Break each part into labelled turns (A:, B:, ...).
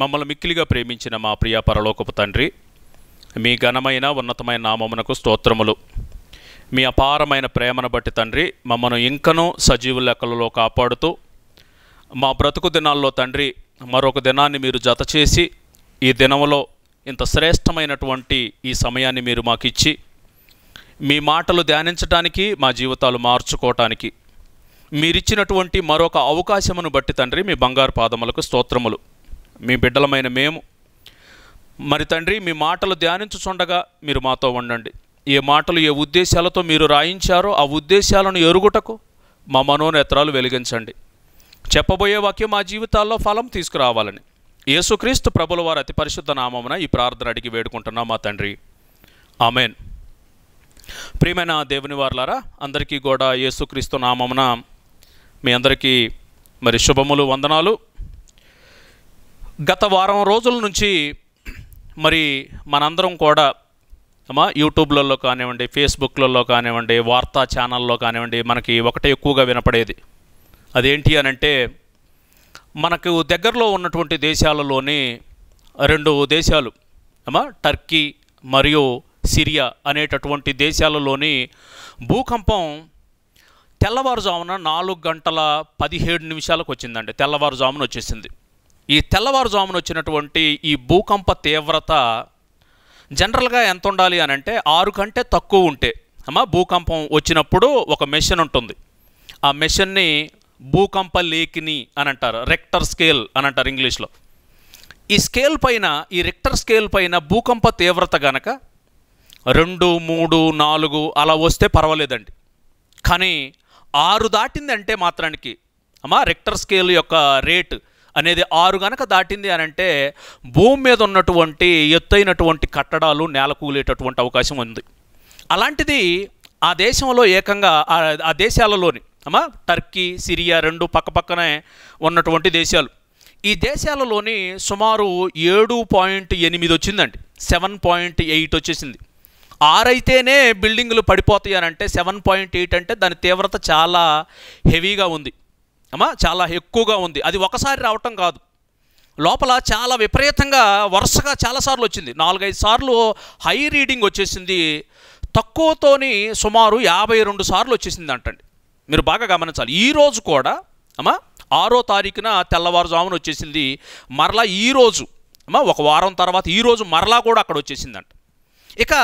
A: మమ్మల్ని మిక్కిలిగా ప్రేమించిన మా ప్రియ పరలోకపు తండ్రి మీ ఘనమైన ఉన్నతమైన నామమునకు స్తోత్రములు మీ అపారమైన ప్రేమను బట్టి తండ్రి మమ్మను ఇంకనూ సజీవు లెక్కలలో కాపాడుతూ మా బ్రతుకు దినాల్లో తండ్రి మరొక దినాన్ని మీరు జత చేసి ఈ దినంలో ఇంత శ్రేష్టమైనటువంటి ఈ సమయాన్ని మీరు మాకిచ్చి మీ మాటలు ధ్యానించడానికి మా జీవితాలు మార్చుకోవటానికి మీరిచ్చినటువంటి మరొక అవకాశమును బట్టి తండ్రి మీ బంగారు పాదములకు స్తోత్రములు మీ బిడ్డలమైన మేము మరి తండ్రి మీ మాటలు ధ్యానించుచుండగా మీరు మాతో ఉండండి ఏ మాటలు ఏ ఉద్దేశాలతో మీరు రాయించారో ఆ ఉద్దేశాలను ఎరుగుటకు మా మనోనేత్రాలు వెలిగించండి చెప్పబోయే వాక్యం మా జీవితాల్లో ఫలం తీసుకురావాలని యేసుక్రీస్తు ప్రభుల వారి అతి పరిశుద్ధ నామమున ఈ ప్రార్థన అడిగి వేడుకుంటున్నాం మా తండ్రి ఆమెన్ ప్రియమైన దేవుని వారులారా అందరికీ కూడా యేసుక్రీస్తు నామమున మీ అందరికీ మరి శుభములు వందనాలు గత వారం రోజుల నుంచి మరి మనందరం కూడా అమ్మా యూట్యూబ్లలో కానివ్వండి ఫేస్బుక్లలో కానివ్వండి వార్తా ఛానల్లో కానివ్వండి మనకి ఒకటే ఎక్కువగా వినపడేది అదేంటి అని అంటే మనకు దగ్గరలో ఉన్నటువంటి దేశాలలోని రెండు దేశాలు అమ్మా టర్కీ మరియు సిరియా అనేటటువంటి దేశాలలోని భూకంపం తెల్లవారుజామున నాలుగు గంటల పదిహేడు నిమిషాలకు వచ్చిందండి తెల్లవారుజామున వచ్చేసింది ఈ తెల్లవారుజామున వచ్చినటువంటి ఈ భూకంప తీవ్రత జనరల్గా ఎంత ఉండాలి అని అంటే ఆరు కంటే తక్కువ ఉంటే అమ్మ భూకంపం వచ్చినప్పుడు ఒక మెషిన్ ఉంటుంది ఆ మెషిన్ని భూకంప లేఖిని అని అంటారు రెక్టర్ స్కేల్ అని అంటారు ఇంగ్లీష్లో ఈ స్కేల్ పైన ఈ రెక్టర్ స్కేల్ పైన భూకంప తీవ్రత గనక రెండు మూడు నాలుగు అలా వస్తే పర్వాలేదండి కానీ ఆరు దాటిందంటే మాత్రానికి అమ్మా రెక్టర్ స్కేల్ యొక్క రేటు అనేది ఆరు గనక దాటింది అని అంటే భూమి మీద ఉన్నటువంటి ఎత్తైనటువంటి కట్టడాలు నేల కూలేటటువంటి అవకాశం ఉంది అలాంటిది ఆ దేశంలో ఏకంగా ఆ దేశాలలోని అమ్మా టర్కీ సిరియా రెండు పక్కపక్కనే ఉన్నటువంటి దేశాలు ఈ దేశాలలోని సుమారు ఏడు పాయింట్ ఎనిమిది వచ్చిందండి సెవెన్ పాయింట్ ఎయిట్ వచ్చేసింది ఆరైతేనే బిల్డింగులు పడిపోతాయి అని అంటే సెవెన్ పాయింట్ ఎయిట్ అంటే దాని తీవ్రత చాలా హెవీగా ఉంది అమ్మా చాలా ఎక్కువగా ఉంది అది ఒకసారి రావటం కాదు లోపల చాలా విపరీతంగా వరుసగా చాలాసార్లు వచ్చింది నాలుగైదు సార్లు హై రీడింగ్ వచ్చేసింది తక్కువతోని సుమారు యాభై రెండు సార్లు వచ్చేసింది అంటండి మీరు బాగా గమనించాలి ఈరోజు కూడా అమ్మా ఆరో తారీఖున తెల్లవారుజామున వచ్చేసింది మరలా ఈరోజు అమ్మా ఒక వారం తర్వాత ఈరోజు మరలా కూడా అక్కడ వచ్చేసిందంట ఇక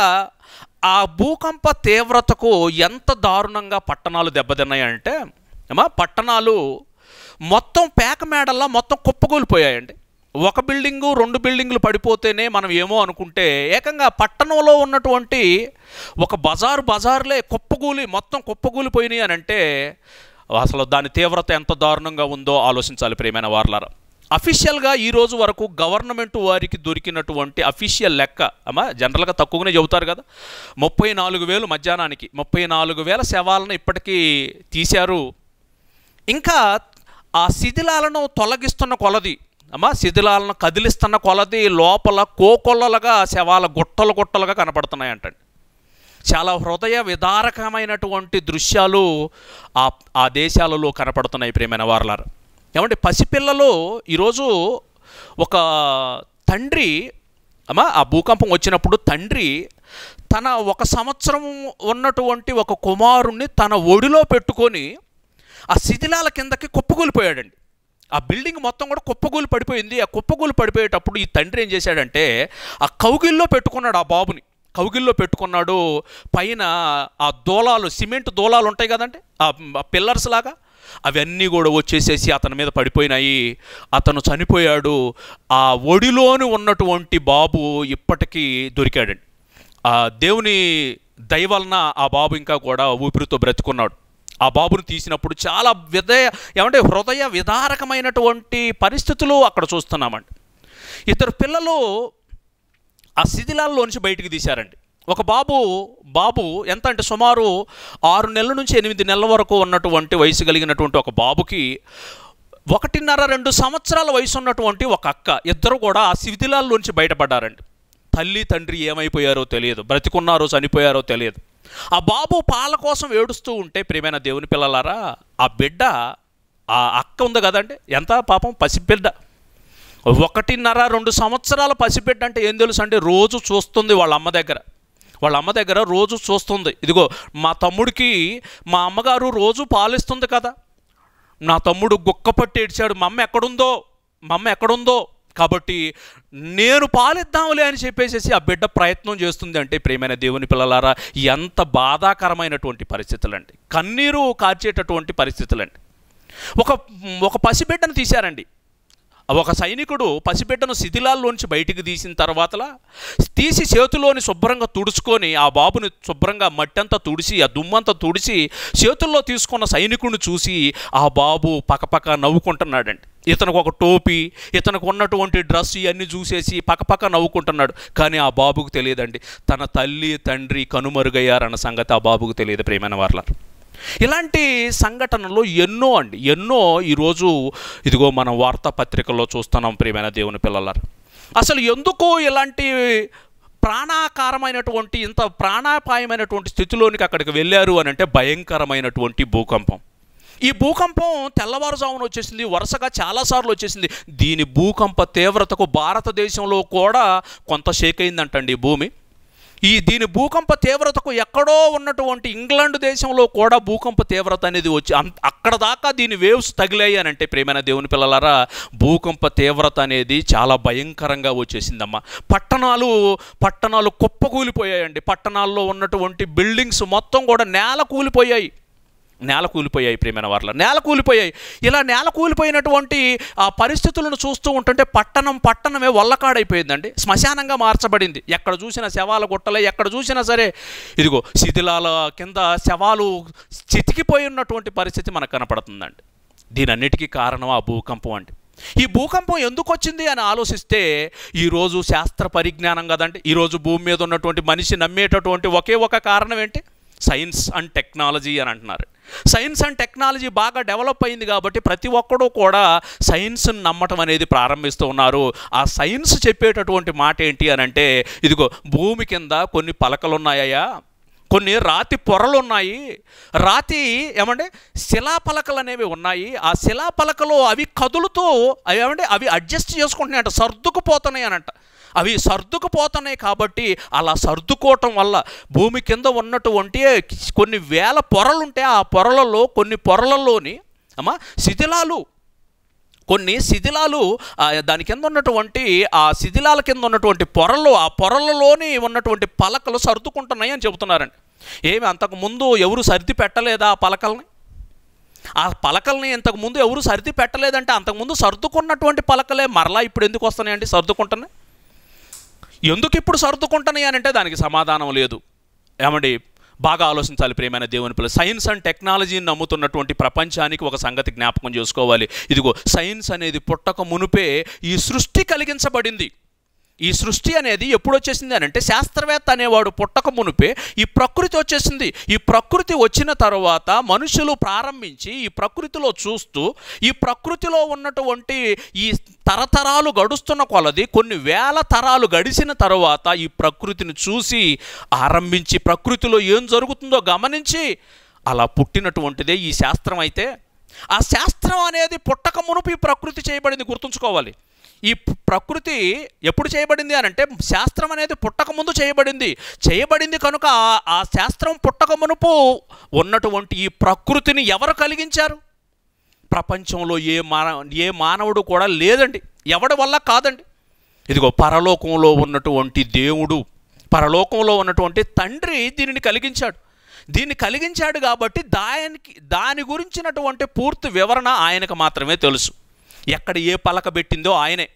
A: ఆ భూకంప తీవ్రతకు ఎంత దారుణంగా పట్టణాలు దెబ్బతిన్నాయంటే ఏమా పట్టణాలు మొత్తం పేక మేడల్లా మొత్తం కుప్పకూలిపోయాయండి ఒక బిల్డింగు రెండు బిల్డింగులు పడిపోతేనే మనం ఏమో అనుకుంటే ఏకంగా పట్టణంలో ఉన్నటువంటి ఒక బజారు బజార్లే కుప్పగూలి మొత్తం కుప్పగూలిపోయినాయి అని అంటే అసలు దాని తీవ్రత ఎంత దారుణంగా ఉందో ఆలోచించాలి ప్రియమైన వార్లారా అఫీషియల్గా ఈ రోజు వరకు గవర్నమెంట్ వారికి దొరికినటువంటి అఫీషియల్ లెక్క అమ్మా జనరల్గా తక్కువగానే చెబుతారు కదా ముప్పై నాలుగు వేలు మధ్యాహ్నానికి ముప్పై నాలుగు వేల శవాలను ఇప్పటికీ తీశారు ఇంకా ఆ శిథిలాలను తొలగిస్తున్న కొలది అమ్మ శిథిలాలను కదిలిస్తున్న కొలది లోపల కోకొల్లలుగా శవాల గుట్టలు గుట్టలుగా కనపడుతున్నాయంటండి చాలా హృదయ విదారకమైనటువంటి దృశ్యాలు ఆ ఆ దేశాలలో కనపడుతున్నాయి ప్రేమైన వార్లారు ఏమంటే పసిపిల్లలు ఈరోజు ఒక తండ్రి అమ్మ ఆ భూకంపం వచ్చినప్పుడు తండ్రి తన ఒక సంవత్సరం ఉన్నటువంటి ఒక కుమారుణ్ణి తన ఒడిలో పెట్టుకొని ఆ శిథిలాల కిందకి కుప్పకూలిపోయాడండి ఆ బిల్డింగ్ మొత్తం కూడా కుప్పగూలు పడిపోయింది ఆ కుప్పగూలు పడిపోయేటప్పుడు ఈ తండ్రి ఏం చేశాడంటే ఆ కౌగిల్లో పెట్టుకున్నాడు ఆ బాబుని కౌగిల్లో పెట్టుకున్నాడు పైన ఆ దోలాలు సిమెంట్ దోలాలు ఉంటాయి కదండి ఆ పిల్లర్స్ లాగా అవన్నీ కూడా వచ్చేసేసి అతని మీద పడిపోయినాయి అతను చనిపోయాడు ఆ ఒడిలోని ఉన్నటువంటి బాబు ఇప్పటికీ దొరికాడండి ఆ దేవుని దయ వలన ఆ బాబు ఇంకా కూడా ఊపిరితో బ్రతుకున్నాడు ఆ బాబును తీసినప్పుడు చాలా విధయ ఏమంటే హృదయ విదారకమైనటువంటి పరిస్థితులు అక్కడ చూస్తున్నామండి ఇద్దరు పిల్లలు ఆ శిథిలాల్లోంచి బయటికి తీశారండి ఒక బాబు బాబు ఎంత అంటే సుమారు ఆరు నెలల నుంచి ఎనిమిది నెలల వరకు ఉన్నటువంటి వయసు కలిగినటువంటి ఒక బాబుకి ఒకటిన్నర రెండు సంవత్సరాల వయసు ఉన్నటువంటి ఒక అక్క ఇద్దరు కూడా ఆ శిథిలాల్లోంచి బయటపడ్డారండి తల్లి తండ్రి ఏమైపోయారో తెలియదు బ్రతికున్నారో చనిపోయారో తెలియదు ఆ బాబు పాల కోసం ఏడుస్తూ ఉంటే ప్రియమైన దేవుని పిల్లలారా ఆ బిడ్డ ఆ అక్క ఉంది కదండి ఎంత పాపం పసిబిడ్డ ఒకటిన్నర రెండు సంవత్సరాల పసిబిడ్డ అంటే ఏం తెలుసు అంటే రోజు చూస్తుంది వాళ్ళ అమ్మ దగ్గర వాళ్ళ అమ్మ దగ్గర రోజు చూస్తుంది ఇదిగో మా తమ్ముడికి మా అమ్మగారు రోజు పాలిస్తుంది కదా నా తమ్ముడు గుక్క పట్టి ఏడ్చాడు మా అమ్మ ఎక్కడుందో మా అమ్మ ఎక్కడుందో కాబట్టి నేను పాలిద్దాంలే అని చెప్పేసి ఆ బిడ్డ ప్రయత్నం చేస్తుంది అంటే ప్రేమైన దేవుని పిల్లలారా ఎంత బాధాకరమైనటువంటి పరిస్థితులండి కన్నీరు కార్చేటటువంటి పరిస్థితులండి ఒక ఒక పసిబిడ్డను తీశారండి ఒక సైనికుడు పసిబిడ్డను శిథిలాల్లోంచి బయటికి తీసిన తర్వాత తీసి చేతిలోని శుభ్రంగా తుడుచుకొని ఆ బాబుని శుభ్రంగా మట్టంతా తుడిచి ఆ దుమ్మంతా తుడిచి చేతుల్లో తీసుకున్న సైనికుడిని చూసి ఆ బాబు పక్కపక్క నవ్వుకుంటున్నాడండి ఇతనికి ఒక టోపీ ఇతనికి ఉన్నటువంటి డ్రెస్ ఇవన్నీ చూసేసి పక్కపక్క నవ్వుకుంటున్నాడు కానీ ఆ బాబుకు తెలియదండి తన తల్లి తండ్రి కనుమరుగయ్యారన్న సంగతి ఆ బాబుకు తెలియదు ప్రేమైన వాళ్ళ ఇలాంటి సంఘటనలు ఎన్నో అండి ఎన్నో ఈరోజు ఇదిగో మనం వార్తాపత్రికల్లో చూస్తున్నాం ప్రేమైన దేవుని పిల్లలారు అసలు ఎందుకు ఇలాంటి ప్రాణాకారమైనటువంటి ఇంత ప్రాణాపాయమైనటువంటి స్థితిలోనికి అక్కడికి వెళ్ళారు అని అంటే భయంకరమైనటువంటి భూకంపం ఈ భూకంపం తెల్లవారుజామున వచ్చేసింది వరుసగా చాలాసార్లు వచ్చేసింది దీని భూకంప తీవ్రతకు భారతదేశంలో కూడా కొంత షేక్ అయిందంటండి భూమి ఈ దీని భూకంప తీవ్రతకు ఎక్కడో ఉన్నటువంటి ఇంగ్లాండ్ దేశంలో కూడా భూకంప తీవ్రత అనేది వచ్చి అక్కడ దాకా దీని వేవ్స్ తగిలాయనంటే ప్రేమైన దేవుని పిల్లలారా భూకంప తీవ్రత అనేది చాలా భయంకరంగా వచ్చేసిందమ్మా పట్టణాలు పట్టణాలు కుప్పకూలిపోయాయండి పట్టణాల్లో ఉన్నటువంటి బిల్డింగ్స్ మొత్తం కూడా నేల కూలిపోయాయి నేల కూలిపోయాయి ప్రియమైన వారిలో నేల కూలిపోయాయి ఇలా నేల కూలిపోయినటువంటి ఆ పరిస్థితులను చూస్తూ ఉంటుంటే పట్టణం పట్టణమే వల్లకాడైపోయిందండి శ్మశానంగా మార్చబడింది ఎక్కడ చూసిన శవాల గుట్టలే ఎక్కడ చూసినా సరే ఇదిగో శిథిలాల కింద శవాలు చితికిపోయి ఉన్నటువంటి పరిస్థితి మనకు కనపడుతుందండి దీనన్నిటికీ కారణం ఆ భూకంపం అండి ఈ భూకంపం ఎందుకు వచ్చింది అని ఆలోచిస్తే ఈరోజు శాస్త్ర పరిజ్ఞానం కదండి ఈరోజు భూమి మీద ఉన్నటువంటి మనిషి నమ్మేటటువంటి ఒకే ఒక కారణం ఏంటి సైన్స్ అండ్ టెక్నాలజీ అని అంటున్నారు సైన్స్ అండ్ టెక్నాలజీ బాగా డెవలప్ అయింది కాబట్టి ప్రతి ఒక్కరూ కూడా సైన్స్ను నమ్మటం అనేది ప్రారంభిస్తూ ఉన్నారు ఆ సైన్స్ చెప్పేటటువంటి మాట ఏంటి అని అంటే ఇదిగో భూమి కింద కొన్ని పలకలు ఉన్నాయా కొన్ని రాతి పొరలు ఉన్నాయి రాతి ఏమంటే శిలాపలకలు అనేవి ఉన్నాయి ఆ శిలాపలకలు అవి కదులుతూ అవి ఏమంటే అవి అడ్జస్ట్ చేసుకుంటున్నాయంట సర్దుకుపోతున్నాయి అనంట అవి సర్దుకుపోతున్నాయి కాబట్టి అలా సర్దుకోవటం వల్ల భూమి కింద ఉన్నటువంటి కొన్ని వేల పొరలు ఉంటాయి ఆ పొరలలో కొన్ని పొరలలోని అమ్మా శిథిలాలు కొన్ని శిథిలాలు దాని కింద ఉన్నటువంటి ఆ శిథిలాల కింద ఉన్నటువంటి పొరలు ఆ పొరలలోని ఉన్నటువంటి పలకలు సర్దుకుంటున్నాయి అని చెబుతున్నారండి ఏమి అంతకుముందు ఎవరు సర్ది పెట్టలేదా ఆ పలకల్ని ఆ పలకల్ని ఇంతకుముందు ఎవరు సర్ది పెట్టలేదంటే అంతకుముందు సర్దుకున్నటువంటి పలకలే మరలా ఇప్పుడు ఎందుకు వస్తున్నాయండి సర్దుకుంటున్నాయి ఎందుకు ఇప్పుడు సర్దుకుంటున్నాయి అని అంటే దానికి సమాధానం లేదు ఏమండి బాగా ఆలోచించాలి ప్రేమైన దేవుని పిల్లలు సైన్స్ అండ్ టెక్నాలజీని నమ్ముతున్నటువంటి ప్రపంచానికి ఒక సంగతి జ్ఞాపకం చేసుకోవాలి ఇదిగో సైన్స్ అనేది పుట్టక మునుపే ఈ సృష్టి కలిగించబడింది ఈ సృష్టి అనేది ఎప్పుడు వచ్చేసింది అని అంటే శాస్త్రవేత్త అనేవాడు పుట్టక మునిపే ఈ ప్రకృతి వచ్చేసింది ఈ ప్రకృతి వచ్చిన తర్వాత మనుషులు ప్రారంభించి ఈ ప్రకృతిలో చూస్తూ ఈ ప్రకృతిలో ఉన్నటువంటి ఈ తరతరాలు గడుస్తున్న కొలది కొన్ని వేల తరాలు గడిచిన తర్వాత ఈ ప్రకృతిని చూసి ఆరంభించి ప్రకృతిలో ఏం జరుగుతుందో గమనించి అలా పుట్టినటువంటిదే ఈ శాస్త్రం అయితే ఆ శాస్త్రం అనేది పుట్టక మునుపు ఈ ప్రకృతి చేయబడింది గుర్తుంచుకోవాలి ఈ ప్రకృతి ఎప్పుడు చేయబడింది అని అంటే శాస్త్రం అనేది పుట్టకముందు చేయబడింది చేయబడింది కనుక ఆ శాస్త్రం పుట్టక మునుపు ఉన్నటువంటి ఈ ప్రకృతిని ఎవరు కలిగించారు ప్రపంచంలో ఏ మానవ ఏ మానవుడు కూడా లేదండి ఎవడి వల్ల కాదండి ఇదిగో పరలోకంలో ఉన్నటువంటి దేవుడు పరలోకంలో ఉన్నటువంటి తండ్రి దీనిని కలిగించాడు దీన్ని కలిగించాడు కాబట్టి దానికి దాని గురించినటువంటి పూర్తి వివరణ ఆయనకు మాత్రమే తెలుసు ఎక్కడ ఏ పలక పెట్టిందో ఆయనే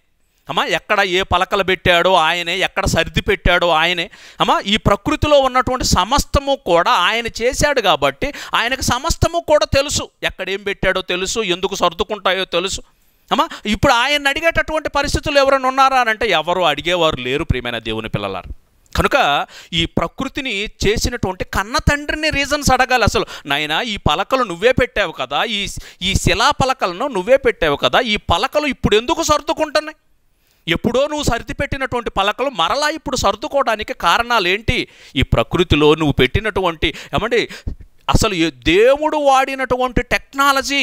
A: అమ్మా ఎక్కడ ఏ పలకలు పెట్టాడో ఆయనే ఎక్కడ సర్ది పెట్టాడో ఆయనే అమ్మా ఈ ప్రకృతిలో ఉన్నటువంటి సమస్తము కూడా ఆయన చేశాడు కాబట్టి ఆయనకు సమస్తము కూడా తెలుసు ఎక్కడేం పెట్టాడో తెలుసు ఎందుకు సర్దుకుంటాయో తెలుసు అమ్మా ఇప్పుడు ఆయన అడిగేటటువంటి పరిస్థితులు ఎవరైనా ఉన్నారా అంటే ఎవరు అడిగేవారు లేరు ప్రియమైన దేవుని పిల్లలారు కనుక ఈ ప్రకృతిని చేసినటువంటి కన్న తండ్రిని రీజన్స్ అడగాలి అసలు నాయన ఈ పలకలు నువ్వే పెట్టావు కదా ఈ ఈ శిలా పలకలను నువ్వే పెట్టావు కదా ఈ పలకలు ఇప్పుడు ఎందుకు సర్దుకుంటున్నాయి ఎప్పుడో నువ్వు సర్దిపెట్టినటువంటి పలకలు మరలా ఇప్పుడు సర్దుకోవడానికి కారణాలు ఏంటి ఈ ప్రకృతిలో నువ్వు పెట్టినటువంటి ఏమండి అసలు దేవుడు వాడినటువంటి టెక్నాలజీ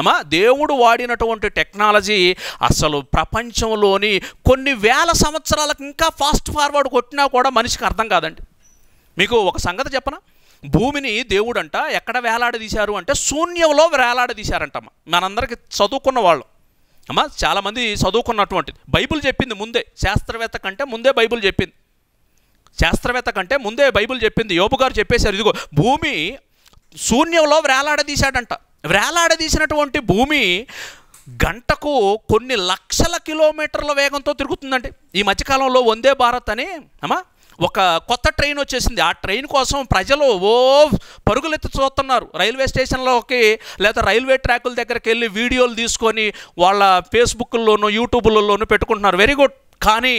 A: అమ్మా దేవుడు వాడినటువంటి టెక్నాలజీ అసలు ప్రపంచంలోని కొన్ని వేల సంవత్సరాలకు ఇంకా ఫాస్ట్ ఫార్వర్డ్ కొట్టినా కూడా మనిషికి అర్థం కాదండి మీకు ఒక సంగతి చెప్పనా భూమిని దేవుడంట ఎక్కడ వేలాడదీశారు అంటే శూన్యంలో వేలాడదీశారంటమ్మ మనందరికీ చదువుకున్న వాళ్ళు అమ్మ చాలామంది చదువుకున్నటువంటిది బైబిల్ చెప్పింది ముందే శాస్త్రవేత్త కంటే ముందే బైబిల్ చెప్పింది శాస్త్రవేత్త కంటే ముందే బైబిల్ చెప్పింది యోపు గారు చెప్పేశారు ఇదిగో భూమి శూన్యంలో వేలాడదీశాడంట వేలాడదీసినటువంటి భూమి గంటకు కొన్ని లక్షల కిలోమీటర్ల వేగంతో తిరుగుతుందండి ఈ మధ్యకాలంలో వందే భారత్ అని అమ్మా ఒక కొత్త ట్రైన్ వచ్చేసింది ఆ ట్రైన్ కోసం ప్రజలు ఓ పరుగులెత్తి చూస్తున్నారు రైల్వే స్టేషన్లోకి లేదా రైల్వే ట్రాకుల దగ్గరికి వెళ్ళి వీడియోలు తీసుకొని వాళ్ళ ఫేస్బుక్లోనూ యూట్యూబ్లలోనూ పెట్టుకుంటున్నారు వెరీ గుడ్ కానీ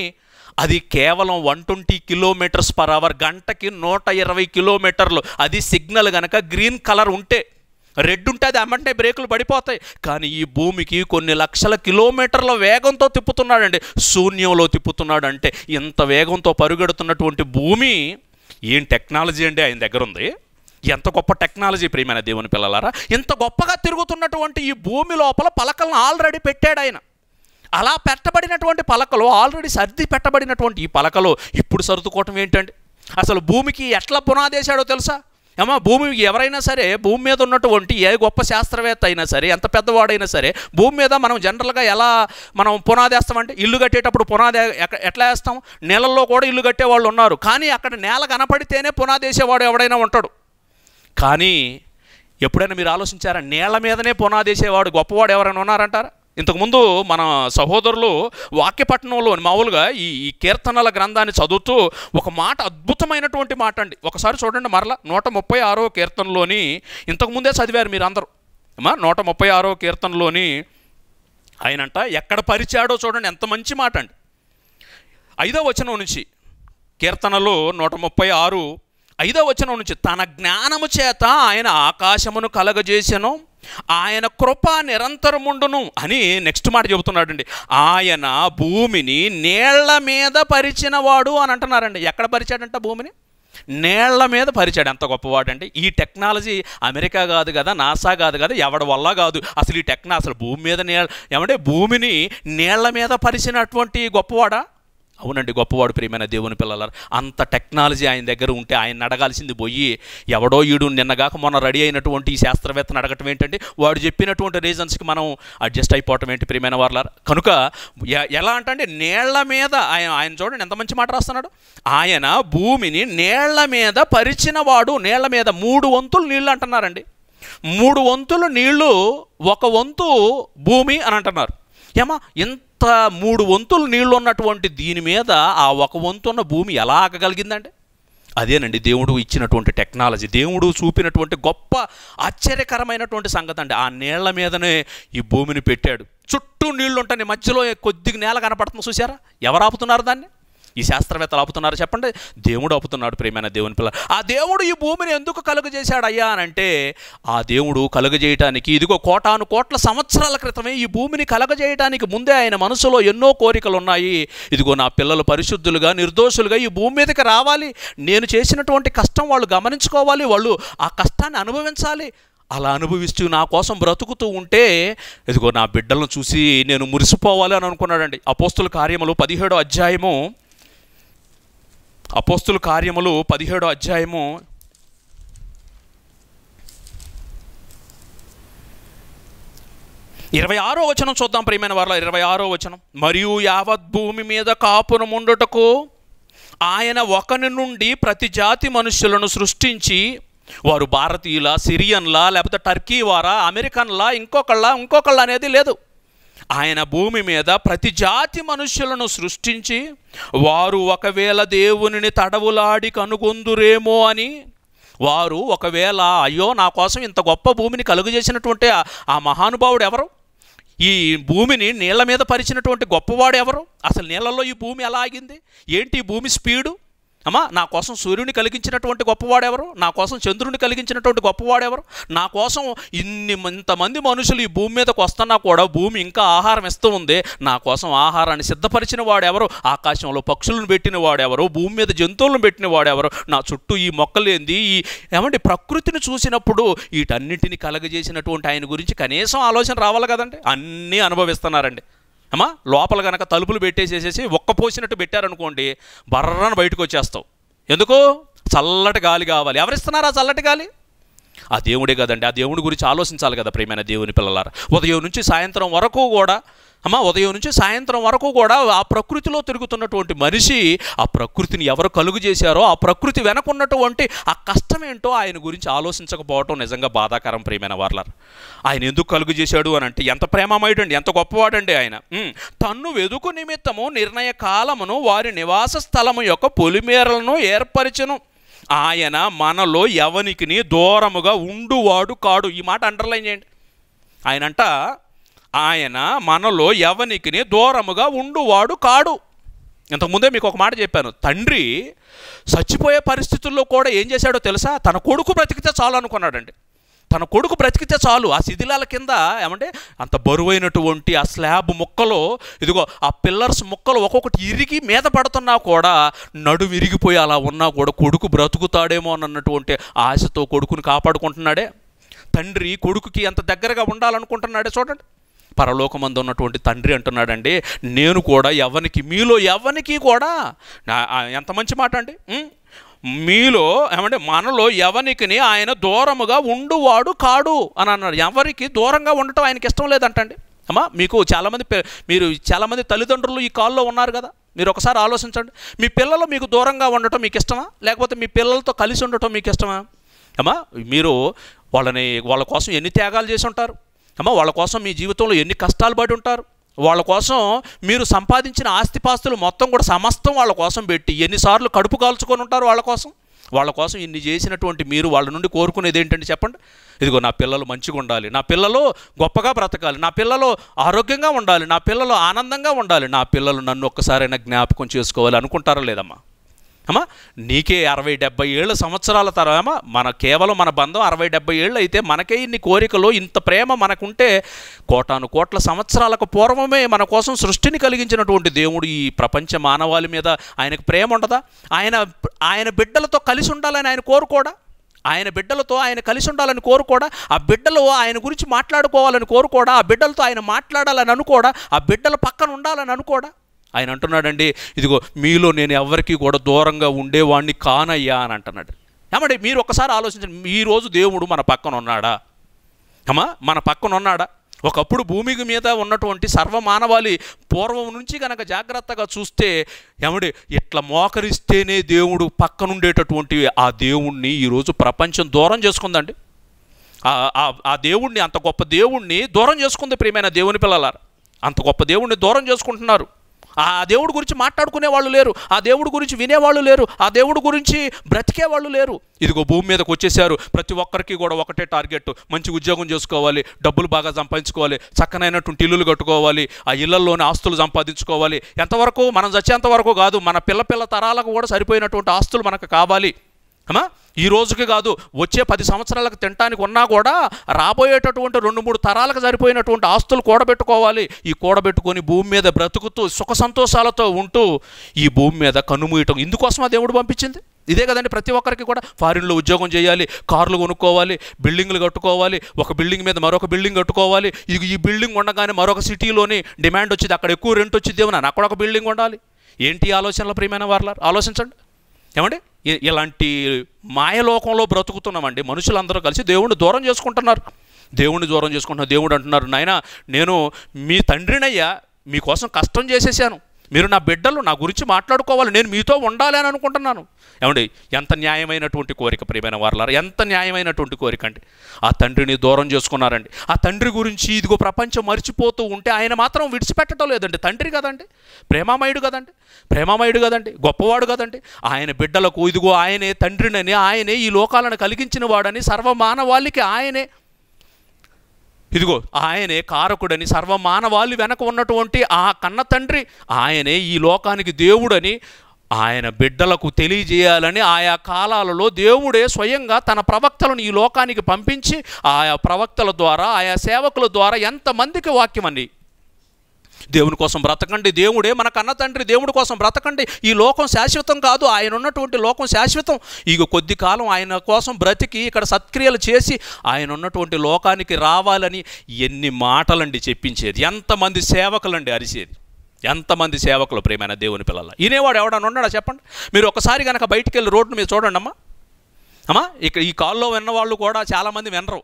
A: అది కేవలం one twenty kilometres per hour గంటకి నూట ఇరవై కిలోమీటర్లు అది సిగ్నల్ కనుక గ్రీన్ కలర్ ఉంటే రెడ్ ఉంటుంది అమ్మంటే బ్రేకులు పడిపోతాయి కానీ ఈ భూమికి కొన్ని లక్షల కిలోమీటర్ల వేగంతో తిప్పుతున్నాడండి శూన్యంలో తిప్పుతున్నాడు అంటే ఇంత వేగంతో పరుగెడుతున్నటువంటి భూమి ఏం టెక్నాలజీ అండి ఆయన దగ్గర ఉంది ఎంత గొప్ప టెక్నాలజీ ప్రియమైన దేవుని పిల్లలారా ఇంత గొప్పగా తిరుగుతున్నటువంటి ఈ భూమి లోపల పలకలను ఆల్రెడీ పెట్టాడు ఆయన అలా పెట్టబడినటువంటి పలకలు ఆల్రెడీ సర్ది పెట్టబడినటువంటి ఈ పలకలు ఇప్పుడు సర్దుకోవటం ఏంటండి అసలు భూమికి ఎట్లా పునాదేశాడో తెలుసా ఏమో భూమి ఎవరైనా సరే భూమి మీద ఉన్నటువంటి ఏ గొప్ప శాస్త్రవేత్త అయినా సరే ఎంత పెద్దవాడైనా సరే భూమి మీద మనం జనరల్గా ఎలా మనం పునాది వేస్తామంటే ఇల్లు కట్టేటప్పుడు పునాది ఎట్లా వేస్తాం నేలల్లో కూడా ఇల్లు కట్టేవాళ్ళు ఉన్నారు కానీ అక్కడ నేల కనపడితేనే పునాది వేసేవాడు ఎవడైనా ఉంటాడు కానీ ఎప్పుడైనా మీరు ఆలోచించారా నేల మీదనే పునాది వేసేవాడు గొప్పవాడు ఎవరైనా ఉన్నారంటారా ఇంతకుముందు మన సహోదరులు వాక్యపట్నంలో మామూలుగా ఈ ఈ కీర్తనల గ్రంథాన్ని చదువుతూ ఒక మాట అద్భుతమైనటువంటి మాట అండి ఒకసారి చూడండి మరలా నూట ముప్పై ఆరో కీర్తనలోని ఇంతకుముందే చదివారు మీరు అందరూ అమ్మా నూట ముప్పై ఆరో కీర్తనలోని ఆయనంట ఎక్కడ పరిచాడో చూడండి ఎంత మంచి మాట అండి ఐదో వచనం నుంచి కీర్తనలు నూట ముప్పై ఆరు ఐదో వచనం నుంచి తన జ్ఞానము చేత ఆయన ఆకాశమును కలగజేసెను ఆయన కృప నిరంతరముండును అని నెక్స్ట్ మాట చెబుతున్నాడండి ఆయన భూమిని నీళ్ల మీద పరిచినవాడు అని అంటున్నారండి ఎక్కడ పరిచాడంట భూమిని నేళ్ల మీద పరిచాడు ఎంత అండి ఈ టెక్నాలజీ అమెరికా కాదు కదా నాసా కాదు కదా ఎవడి వల్ల కాదు అసలు ఈ టెక్నా అసలు భూమి మీద నీళ్ళ ఏమంటే భూమిని నేళ్ల మీద పరిచినటువంటి గొప్పవాడా అవునండి గొప్పవాడు ప్రియమైన దేవుని పిల్లల అంత టెక్నాలజీ ఆయన దగ్గర ఉంటే ఆయన అడగాల్సింది పోయి ఎవడో ఈడు నిన్నగాక మొన్న రెడీ అయినటువంటి ఈ శాస్త్రవేత్తను అడగటం ఏంటంటే వాడు చెప్పినటువంటి రీజన్స్కి మనం అడ్జస్ట్ అయిపోవటం ఏంటి ప్రియమైన వాళ్ళ కనుక ఎలా అంటే నేళ్ల మీద ఆయన ఆయన చూడండి ఎంత మంచి మాట రాస్తున్నాడు ఆయన భూమిని నేళ్ల మీద పరిచిన వాడు నేళ్ల మీద మూడు వంతులు నీళ్ళు అంటున్నారండి మూడు వంతులు నీళ్లు ఒక వంతు భూమి అని అంటున్నారు ఏమా ఇంత ఇంత మూడు వంతులు నీళ్లు ఉన్నటువంటి దీని మీద ఆ ఒక వంతున్న భూమి ఎలా ఆగగలిగిందండి అదేనండి దేవుడు ఇచ్చినటువంటి టెక్నాలజీ దేవుడు చూపినటువంటి గొప్ప ఆశ్చర్యకరమైనటువంటి సంగతి అండి ఆ నీళ్ల మీదనే ఈ భూమిని పెట్టాడు చుట్టూ నీళ్లు ఉంటాయి మధ్యలో కొద్దిగా నేల కనపడుతుంది చూసారా ఎవరు ఆపుతున్నారు దాన్ని ఈ శాస్త్రవేత్తలు ఆపుతున్నారు చెప్పండి దేవుడు ఆపుతున్నాడు ప్రేమైన దేవుని పిల్ల ఆ దేవుడు ఈ భూమిని ఎందుకు కలుగజేశాడు అయ్యా అంటే ఆ దేవుడు కలుగజేయటానికి ఇదిగో కోటాను కోట్ల సంవత్సరాల క్రితమే ఈ భూమిని కలగజేయటానికి ముందే ఆయన మనసులో ఎన్నో కోరికలు ఉన్నాయి ఇదిగో నా పిల్లలు పరిశుద్ధులుగా నిర్దోషులుగా ఈ భూమి మీదకి రావాలి నేను చేసినటువంటి కష్టం వాళ్ళు గమనించుకోవాలి వాళ్ళు ఆ కష్టాన్ని అనుభవించాలి అలా అనుభవిస్తూ నా కోసం బ్రతుకుతూ ఉంటే ఇదిగో నా బిడ్డలను చూసి నేను మురిసిపోవాలి అని అనుకున్నాడండి అపోస్తుల కార్యములు పదిహేడో అధ్యాయము అపోస్తుల కార్యములు పదిహేడో అధ్యాయము ఇరవై ఆరో వచనం చూద్దాం ప్రియమైన వారిలో ఇరవై ఆరో వచనం మరియు యావత్ భూమి మీద కాపురముండుటకు ఆయన ఒకని నుండి ప్రతి జాతి మనుషులను సృష్టించి వారు భారతీయుల సిరియన్లా లేకపోతే టర్కీ వారా అమెరికన్లా ఇంకొకళ్ళ ఇంకొకళ్ళ అనేది లేదు ఆయన భూమి మీద ప్రతి జాతి మనుషులను సృష్టించి వారు ఒకవేళ దేవునిని తడవులాడి కనుగొందురేమో అని వారు ఒకవేళ అయ్యో నా కోసం ఇంత గొప్ప భూమిని కలుగజేసినటువంటి ఆ మహానుభావుడు ఎవరు ఈ భూమిని నీళ్ల మీద పరిచినటువంటి గొప్పవాడు ఎవరు అసలు నీళ్ళలో ఈ భూమి ఎలా ఆగింది ఏంటి ఈ భూమి స్పీడు అమ్మా నా కోసం సూర్యుని కలిగించినటువంటి గొప్పవాడెవరు నా కోసం చంద్రుని కలిగించినటువంటి గొప్పవాడెవరు నా కోసం ఇన్ని ఇంతమంది మనుషులు ఈ భూమి మీదకు వస్తున్నా కూడా భూమి ఇంకా ఆహారం ఇస్తూ ఉంది నా కోసం ఆహారాన్ని సిద్ధపరిచిన వాడెవరు ఆకాశంలో పక్షులను పెట్టిన వాడెవరు భూమి మీద జంతువులను పెట్టిన వాడెవరు నా చుట్టూ ఈ మొక్కలేంది ఈ ఏమంటే ప్రకృతిని చూసినప్పుడు వీటన్నింటినీ కలగజేసినటువంటి ఆయన గురించి కనీసం ఆలోచన రావాలి కదండి అన్నీ అనుభవిస్తున్నారండి అమ్మా లోపల కనుక తలుపులు పెట్టేసేసేసి ఒక్క పోసినట్టు పెట్టారనుకోండి బర్రను బయటకు వచ్చేస్తావు ఎందుకు చల్లటి గాలి కావాలి ఎవరిస్తున్నారు ఆ చల్లటి గాలి ఆ దేవుడే కదండి ఆ దేవుడి గురించి ఆలోచించాలి కదా ప్రేమైన దేవుని పిల్లలారా ఉదయం నుంచి సాయంత్రం వరకు కూడా అమ్మ ఉదయం నుంచి సాయంత్రం వరకు కూడా ఆ ప్రకృతిలో తిరుగుతున్నటువంటి మనిషి ఆ ప్రకృతిని ఎవరు కలుగు చేశారో ఆ ప్రకృతి వెనకున్నటువంటి ఆ కష్టం ఏంటో ఆయన గురించి ఆలోచించకపోవటం నిజంగా బాధాకరం ప్రియమైన వార్లర్ ఆయన ఎందుకు కలుగు చేశాడు అని అంటే ఎంత ప్రేమమయుడండి ఎంత గొప్పవాడండి ఆయన తన్ను వెదుకు నిమిత్తము నిర్ణయ కాలమును వారి నివాస స్థలము యొక్క పొలిమేరలను ఏర్పరిచను ఆయన మనలో ఎవనికిని దూరముగా ఉండువాడు కాడు ఈ మాట అండర్లైన్ చేయండి ఆయనంట ఆయన మనలో ఎవనికిని దూరముగా ఉండువాడు కాడు ఇంతకుముందే మీకు ఒక మాట చెప్పాను తండ్రి చచ్చిపోయే పరిస్థితుల్లో కూడా ఏం చేశాడో తెలుసా తన కొడుకు బ్రతికితే చాలు అనుకున్నాడండి తన కొడుకు బ్రతికితే చాలు ఆ శిథిలాల కింద ఏమంటే అంత బరువైనటువంటి ఆ స్లాబ్ ముక్కలు ఇదిగో ఆ పిల్లర్స్ ముక్కలు ఒక్కొక్కటి ఇరిగి మీద పడుతున్నా కూడా నడుము ఇరిగిపోయి అలా ఉన్నా కూడా కొడుకు బ్రతుకుతాడేమో అన్నటువంటి ఆశతో కొడుకుని కాపాడుకుంటున్నాడే తండ్రి కొడుకుకి ఎంత దగ్గరగా ఉండాలనుకుంటున్నాడే చూడండి పరలోకమందు ఉన్నటువంటి తండ్రి అంటున్నాడండి నేను కూడా ఎవరికి మీలో ఎవరికి కూడా ఎంత మంచి మాట అండి మీలో ఏమంటే మనలో ఎవనికిని ఆయన దూరముగా ఉండువాడు కాడు అని అన్నాడు ఎవరికి దూరంగా ఉండటం ఆయనకి ఇష్టం లేదంటండి అమ్మా మీకు చాలామంది మీరు చాలామంది తల్లిదండ్రులు ఈ కాల్లో ఉన్నారు కదా మీరు ఒకసారి ఆలోచించండి మీ పిల్లలు మీకు దూరంగా ఉండటం మీకు ఇష్టమా లేకపోతే మీ పిల్లలతో కలిసి ఉండటం మీకు ఇష్టమా అమ్మా మీరు వాళ్ళని వాళ్ళ కోసం ఎన్ని త్యాగాలు చేసి ఉంటారు అమ్మ వాళ్ళ కోసం మీ జీవితంలో ఎన్ని కష్టాలు పడి ఉంటారు వాళ్ళ కోసం మీరు సంపాదించిన ఆస్తిపాస్తులు మొత్తం కూడా సమస్తం వాళ్ళ కోసం పెట్టి ఎన్నిసార్లు కడుపు కాల్చుకొని ఉంటారు వాళ్ళ కోసం వాళ్ళ కోసం ఇన్ని చేసినటువంటి మీరు వాళ్ళ నుండి కోరుకునేది ఏంటంటే చెప్పండి ఇదిగో నా పిల్లలు మంచిగా ఉండాలి నా పిల్లలు గొప్పగా బ్రతకాలి నా పిల్లలు ఆరోగ్యంగా ఉండాలి నా పిల్లలు ఆనందంగా ఉండాలి నా పిల్లలు నన్ను ఒక్కసారైనా జ్ఞాపకం చేసుకోవాలి అనుకుంటారా లేదమ్మా అమ్మా నీకే అరవై డెబ్బై ఏళ్ళ సంవత్సరాల తర్వాత మన కేవలం మన బంధం అరవై డెబ్బై ఏళ్ళు అయితే మనకే ఇన్ని కోరికలు ఇంత ప్రేమ మనకుంటే కోటాను కోట్ల సంవత్సరాలకు పూర్వమే మన కోసం సృష్టిని కలిగించినటువంటి దేవుడు ఈ ప్రపంచ మానవాళి మీద ఆయనకు ప్రేమ ఉండదా ఆయన ఆయన బిడ్డలతో కలిసి ఉండాలని ఆయన కోరుకోడా ఆయన బిడ్డలతో ఆయన కలిసి ఉండాలని కోరుకోడా ఆ బిడ్డలు ఆయన గురించి మాట్లాడుకోవాలని కోరుకోడా ఆ బిడ్డలతో ఆయన మాట్లాడాలని అనుకోడా ఆ బిడ్డల పక్కన ఉండాలని అనుకోడా ఆయన అంటున్నాడండి ఇదిగో మీలో నేను ఎవరికి కూడా దూరంగా ఉండేవాడిని కానయ్యా అని అంటున్నాడు ఏమండి మీరు ఒకసారి ఆలోచించండి ఈరోజు దేవుడు మన పక్కన ఉన్నాడా అమ్మా మన పక్కన ఉన్నాడా ఒకప్పుడు భూమి మీద ఉన్నటువంటి సర్వమానవాళి పూర్వం నుంచి కనుక జాగ్రత్తగా చూస్తే ఏమండి ఇట్లా మోకరిస్తేనే దేవుడు పక్కనుండేటటువంటి ఆ దేవుణ్ణి ఈరోజు ప్రపంచం దూరం చేసుకుందండి ఆ దేవుణ్ణి అంత గొప్ప దేవుణ్ణి దూరం చేసుకుంది ప్రియమైన దేవుని పిల్లలారు అంత గొప్ప దేవుణ్ణి దూరం చేసుకుంటున్నారు ఆ దేవుడి గురించి మాట్లాడుకునే వాళ్ళు లేరు ఆ దేవుడి గురించి వినేవాళ్ళు లేరు ఆ దేవుడి గురించి బ్రతికే వాళ్ళు లేరు ఇదిగో భూమి మీదకి వచ్చేసారు ప్రతి ఒక్కరికి కూడా ఒకటే టార్గెట్ మంచి ఉద్యోగం చేసుకోవాలి డబ్బులు బాగా సంపాదించుకోవాలి చక్కనైనటువంటి ఇల్లులు కట్టుకోవాలి ఆ ఇళ్లలోని ఆస్తులు సంపాదించుకోవాలి ఎంతవరకు మనం చచ్చేంతవరకు కాదు మన పిల్ల పిల్ల తరాలకు కూడా సరిపోయినటువంటి ఆస్తులు మనకు కావాలి అమ్మా ఈ రోజుకి కాదు వచ్చే పది సంవత్సరాలకు తినటానికి ఉన్నా కూడా రాబోయేటటువంటి రెండు మూడు తరాలకు సరిపోయినటువంటి ఆస్తులు కూడబెట్టుకోవాలి ఈ కూడబెట్టుకొని భూమి మీద బ్రతుకుతూ సుఖ సంతోషాలతో ఉంటూ ఈ భూమి మీద కనుమూయటం ఇందుకోసం ఆ దేవుడు పంపించింది ఇదే కదండి ప్రతి ఒక్కరికి కూడా ఫారిన్లో ఉద్యోగం చేయాలి కార్లు కొనుక్కోవాలి బిల్డింగ్లు కట్టుకోవాలి ఒక బిల్డింగ్ మీద మరొక బిల్డింగ్ కట్టుకోవాలి ఇది ఈ బిల్డింగ్ ఉండగానే మరొక సిటీలోని డిమాండ్ వచ్చింది అక్కడ ఎక్కువ రెంట్ వచ్చింది ఏమన్నా అక్కడ ఒక బిల్డింగ్ ఉండాలి ఏంటి ఆలోచనల ప్రియమైన వారు ఆలోచించండి ఏమండి ఇలాంటి మాయలోకంలో బ్రతుకుతున్నామండి మనుషులందరూ కలిసి దేవుణ్ణి దూరం చేసుకుంటున్నారు దేవుణ్ణి దూరం చేసుకుంటున్నారు దేవుడు అంటున్నారు నాయన నేను మీ తండ్రినయ్యా మీకోసం కష్టం చేసేసాను మీరు నా బిడ్డలు నా గురించి మాట్లాడుకోవాలి నేను మీతో ఉండాలి అని అనుకుంటున్నాను ఏమండి ఎంత న్యాయమైనటువంటి కోరిక ప్రియమైన వారలారా ఎంత న్యాయమైనటువంటి కోరిక అండి ఆ తండ్రిని దూరం చేసుకున్నారండి ఆ తండ్రి గురించి ఇదిగో ప్రపంచం మరిచిపోతూ ఉంటే ఆయన మాత్రం విడిచిపెట్టడం లేదండి తండ్రి కదండి ప్రేమామయుడు కదండి ప్రేమామయుడు కదండి గొప్పవాడు కదండి ఆయన బిడ్డలకు ఇదిగో ఆయనే తండ్రినని ఆయనే ఈ లోకాలను కలిగించిన వాడని సర్వమానవాళికి ఆయనే ఇదిగో ఆయనే కారకుడని సర్వమానవాళి వెనక ఉన్నటువంటి ఆ కన్న తండ్రి ఆయనే ఈ లోకానికి దేవుడని ఆయన బిడ్డలకు తెలియజేయాలని ఆయా కాలాలలో దేవుడే స్వయంగా తన ప్రవక్తలను ఈ లోకానికి పంపించి ఆయా ప్రవక్తల ద్వారా ఆయా సేవకుల ద్వారా ఎంతమందికి వాక్యం అండి దేవుని కోసం బ్రతకండి దేవుడే మన కన్న తండ్రి దేవుడి కోసం బ్రతకండి ఈ లోకం శాశ్వతం కాదు ఆయన ఉన్నటువంటి లోకం శాశ్వతం ఇక కొద్ది కాలం ఆయన కోసం బ్రతికి ఇక్కడ సత్క్రియలు చేసి ఆయన ఉన్నటువంటి లోకానికి రావాలని ఎన్ని మాటలండి చెప్పించేది ఎంతమంది సేవకులండి అరిసేది ఎంతమంది సేవకులు ప్రేమైన దేవుని పిల్లల ఈనేవాడు ఎవడన్నా ఉన్నాడా చెప్పండి మీరు ఒకసారి కనుక బయటికి వెళ్ళి రోడ్డు మీద చూడండి అమ్మా అమ్మా ఇక ఈ కాల్లో విన్నవాళ్ళు కూడా చాలామంది వినరు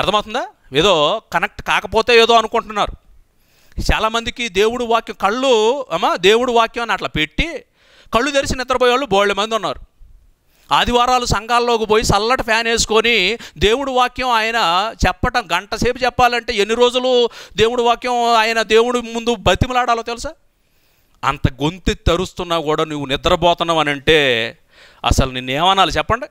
A: అర్థమవుతుందా ఏదో కనెక్ట్ కాకపోతే ఏదో అనుకుంటున్నారు చాలామందికి దేవుడు వాక్యం కళ్ళు అమ్మా దేవుడు వాక్యం అని అట్లా పెట్టి కళ్ళు తెరిచి నిద్రపోయే వాళ్ళు బోళ్ళ మంది ఉన్నారు ఆదివారాలు సంఘాల్లోకి పోయి చల్లటి ఫ్యాన్ వేసుకొని దేవుడు వాక్యం ఆయన చెప్పటం గంట సేపు చెప్పాలంటే ఎన్ని రోజులు దేవుడు వాక్యం ఆయన దేవుడి ముందు బతిమలాడాలో తెలుసా అంత గొంతు తరుస్తున్నా కూడా నువ్వు నిద్రపోతున్నావు అని అంటే అసలు నిన్నేమనాలి చెప్పండి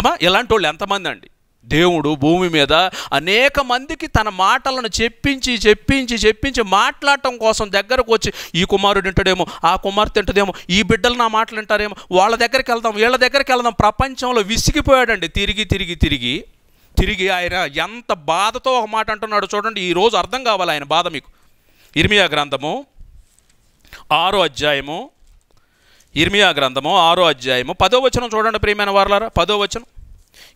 A: అమ్మా ఇలాంటి వాళ్ళు ఎంతమంది అండి దేవుడు భూమి మీద అనేక మందికి తన మాటలను చెప్పించి చెప్పించి చెప్పించి మాట్లాడటం కోసం దగ్గరకు వచ్చి ఈ కుమారుడు వింటాడేమో ఆ కుమార్తె తింటుదేమో ఈ బిడ్డలు నా మాటలు వింటారేమో వాళ్ళ దగ్గరికి వెళ్దాం వీళ్ళ దగ్గరికి వెళ్దాం ప్రపంచంలో విసిగిపోయాడండి తిరిగి తిరిగి తిరిగి తిరిగి ఆయన ఎంత బాధతో ఒక మాట అంటున్నాడు చూడండి ఈరోజు అర్థం కావాలి ఆయన బాధ మీకు ఇర్మియా గ్రంథము ఆరో అధ్యాయము ఇర్మియా గ్రంథము ఆరో అధ్యాయము పదో వచనం చూడండి ప్రియమైన వారలారా పదో వచనం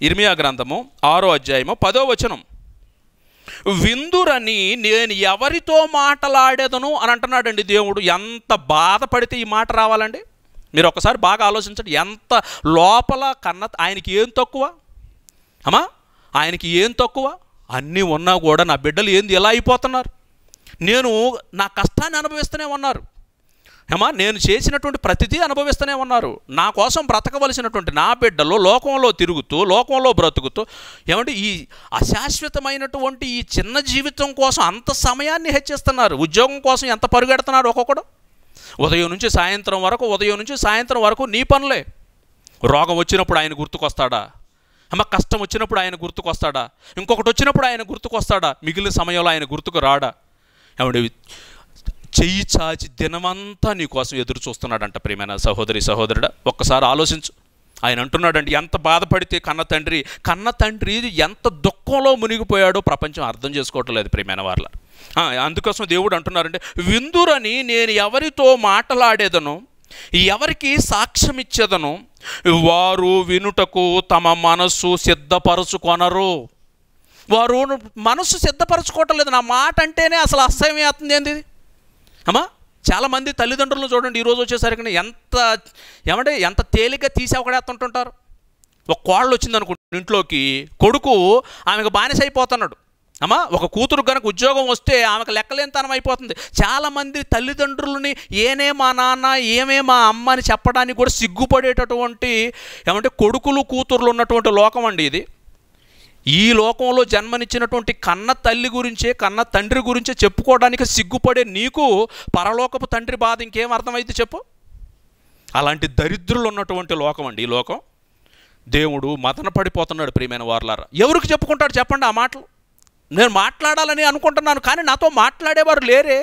A: ఇర్మియా గ్రంథము ఆరో అధ్యాయము పదో వచనం విందురని నేను ఎవరితో మాటలాడేదను అని అంటున్నాడండి దేవుడు ఎంత బాధపడితే ఈ మాట రావాలండి మీరు ఒకసారి బాగా ఆలోచించండి ఎంత లోపల కన్న ఆయనకి ఏం తక్కువ అమ్మా ఆయనకి ఏం తక్కువ అన్నీ ఉన్నా కూడా నా బిడ్డలు ఏంది ఎలా అయిపోతున్నారు నేను నా కష్టాన్ని అనుభవిస్తూనే ఉన్నారు ఏమా నేను చేసినటువంటి ప్రతిదీ అనుభవిస్తూనే ఉన్నారు నా కోసం బ్రతకవలసినటువంటి నా బిడ్డలు లోకంలో తిరుగుతూ లోకంలో బ్రతుకుతూ ఏమంటే ఈ అశాశ్వతమైనటువంటి ఈ చిన్న జీవితం కోసం అంత సమయాన్ని హెచ్చిస్తున్నారు ఉద్యోగం కోసం ఎంత పరుగెడుతున్నారు ఒక్కొక్కడు ఉదయం నుంచి సాయంత్రం వరకు ఉదయం నుంచి సాయంత్రం వరకు నీ పనులే రోగం వచ్చినప్పుడు ఆయన గుర్తుకొస్తాడా అమ్మ కష్టం వచ్చినప్పుడు ఆయన గుర్తుకొస్తాడా ఇంకొకటి వచ్చినప్పుడు ఆయన గుర్తుకొస్తాడా మిగిలిన సమయంలో ఆయన గుర్తుకు రాడా ఏమంటే చెయ్యి చాచి దినమంతా నీకోసం ఎదురు చూస్తున్నాడంట ప్రియమైన సహోదరి సహోదరుడు ఒక్కసారి ఆలోచించు ఆయన అంటున్నాడండి ఎంత బాధపడితే కన్న తండ్రి కన్న తండ్రి ఎంత దుఃఖంలో మునిగిపోయాడో ప్రపంచం అర్థం చేసుకోవటం లేదు ప్రియమైన వాళ్ళ అందుకోసం దేవుడు అంటున్నారంటే విందురని నేను ఎవరితో మాట్లాడేదను ఎవరికి సాక్ష్యం ఇచ్చేదను వారు వినుటకు తమ మనస్సు సిద్ధపరచుకొనరు వారు మనస్సు సిద్ధపరచుకోవటం లేదు నా మాట అంటేనే అసలు అసహ్యం అవుతుంది ఏంది అమ్మా చాలామంది తల్లిదండ్రులను చూడండి ఈరోజు వచ్చేసరికి ఎంత ఏమంటే ఎంత తేలిక తీసి అవకడేస్తుంటుంటారు ఒక కోళ్ళు వచ్చిందనుకో ఇంట్లోకి కొడుకు ఆమెకు బానిస అయిపోతున్నాడు అమ్మా ఒక కూతురు కనుక ఉద్యోగం వస్తే ఆమెకు లెక్కలేనితనం అయిపోతుంది చాలామంది తల్లిదండ్రులని ఏనే మా నాన్న ఏమే మా అమ్మ అని చెప్పడానికి కూడా సిగ్గుపడేటటువంటి ఏమంటే కొడుకులు కూతురులు ఉన్నటువంటి లోకం అండి ఇది ఈ లోకంలో జన్మనిచ్చినటువంటి కన్న తల్లి గురించే కన్న తండ్రి గురించే చెప్పుకోవడానికి సిగ్గుపడే నీకు పరలోకపు తండ్రి బాధ ఇంకేం అర్థమైతే చెప్పు అలాంటి దరిద్రులు ఉన్నటువంటి లోకం అండి ఈ లోకం దేవుడు మదన పడిపోతున్నాడు ప్రియమైన వారులారా ఎవరికి చెప్పుకుంటాడు చెప్పండి ఆ మాటలు నేను మాట్లాడాలని అనుకుంటున్నాను కానీ నాతో మాట్లాడేవారు లేరే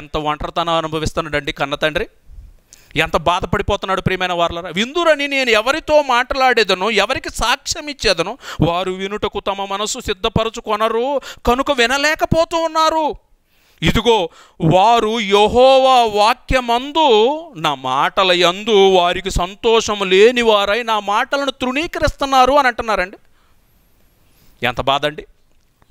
A: ఎంత ఒంటరితనం అనుభవిస్తున్నాడండి కన్న తండ్రి ఎంత బాధపడిపోతున్నాడు ప్రియమైన వారులరా విందురని నేను ఎవరితో మాట్లాడేదను ఎవరికి సాక్ష్యం ఇచ్చేదను వారు వినుటకు తమ మనసు సిద్ధపరచుకొనరు కనుక వినలేకపోతూ ఉన్నారు ఇదిగో వారు యహోవా వాక్యమందు నా మాటల యందు వారికి సంతోషం లేని వారై నా మాటలను తృణీకరిస్తున్నారు అని అంటున్నారండి ఎంత బాధ అండి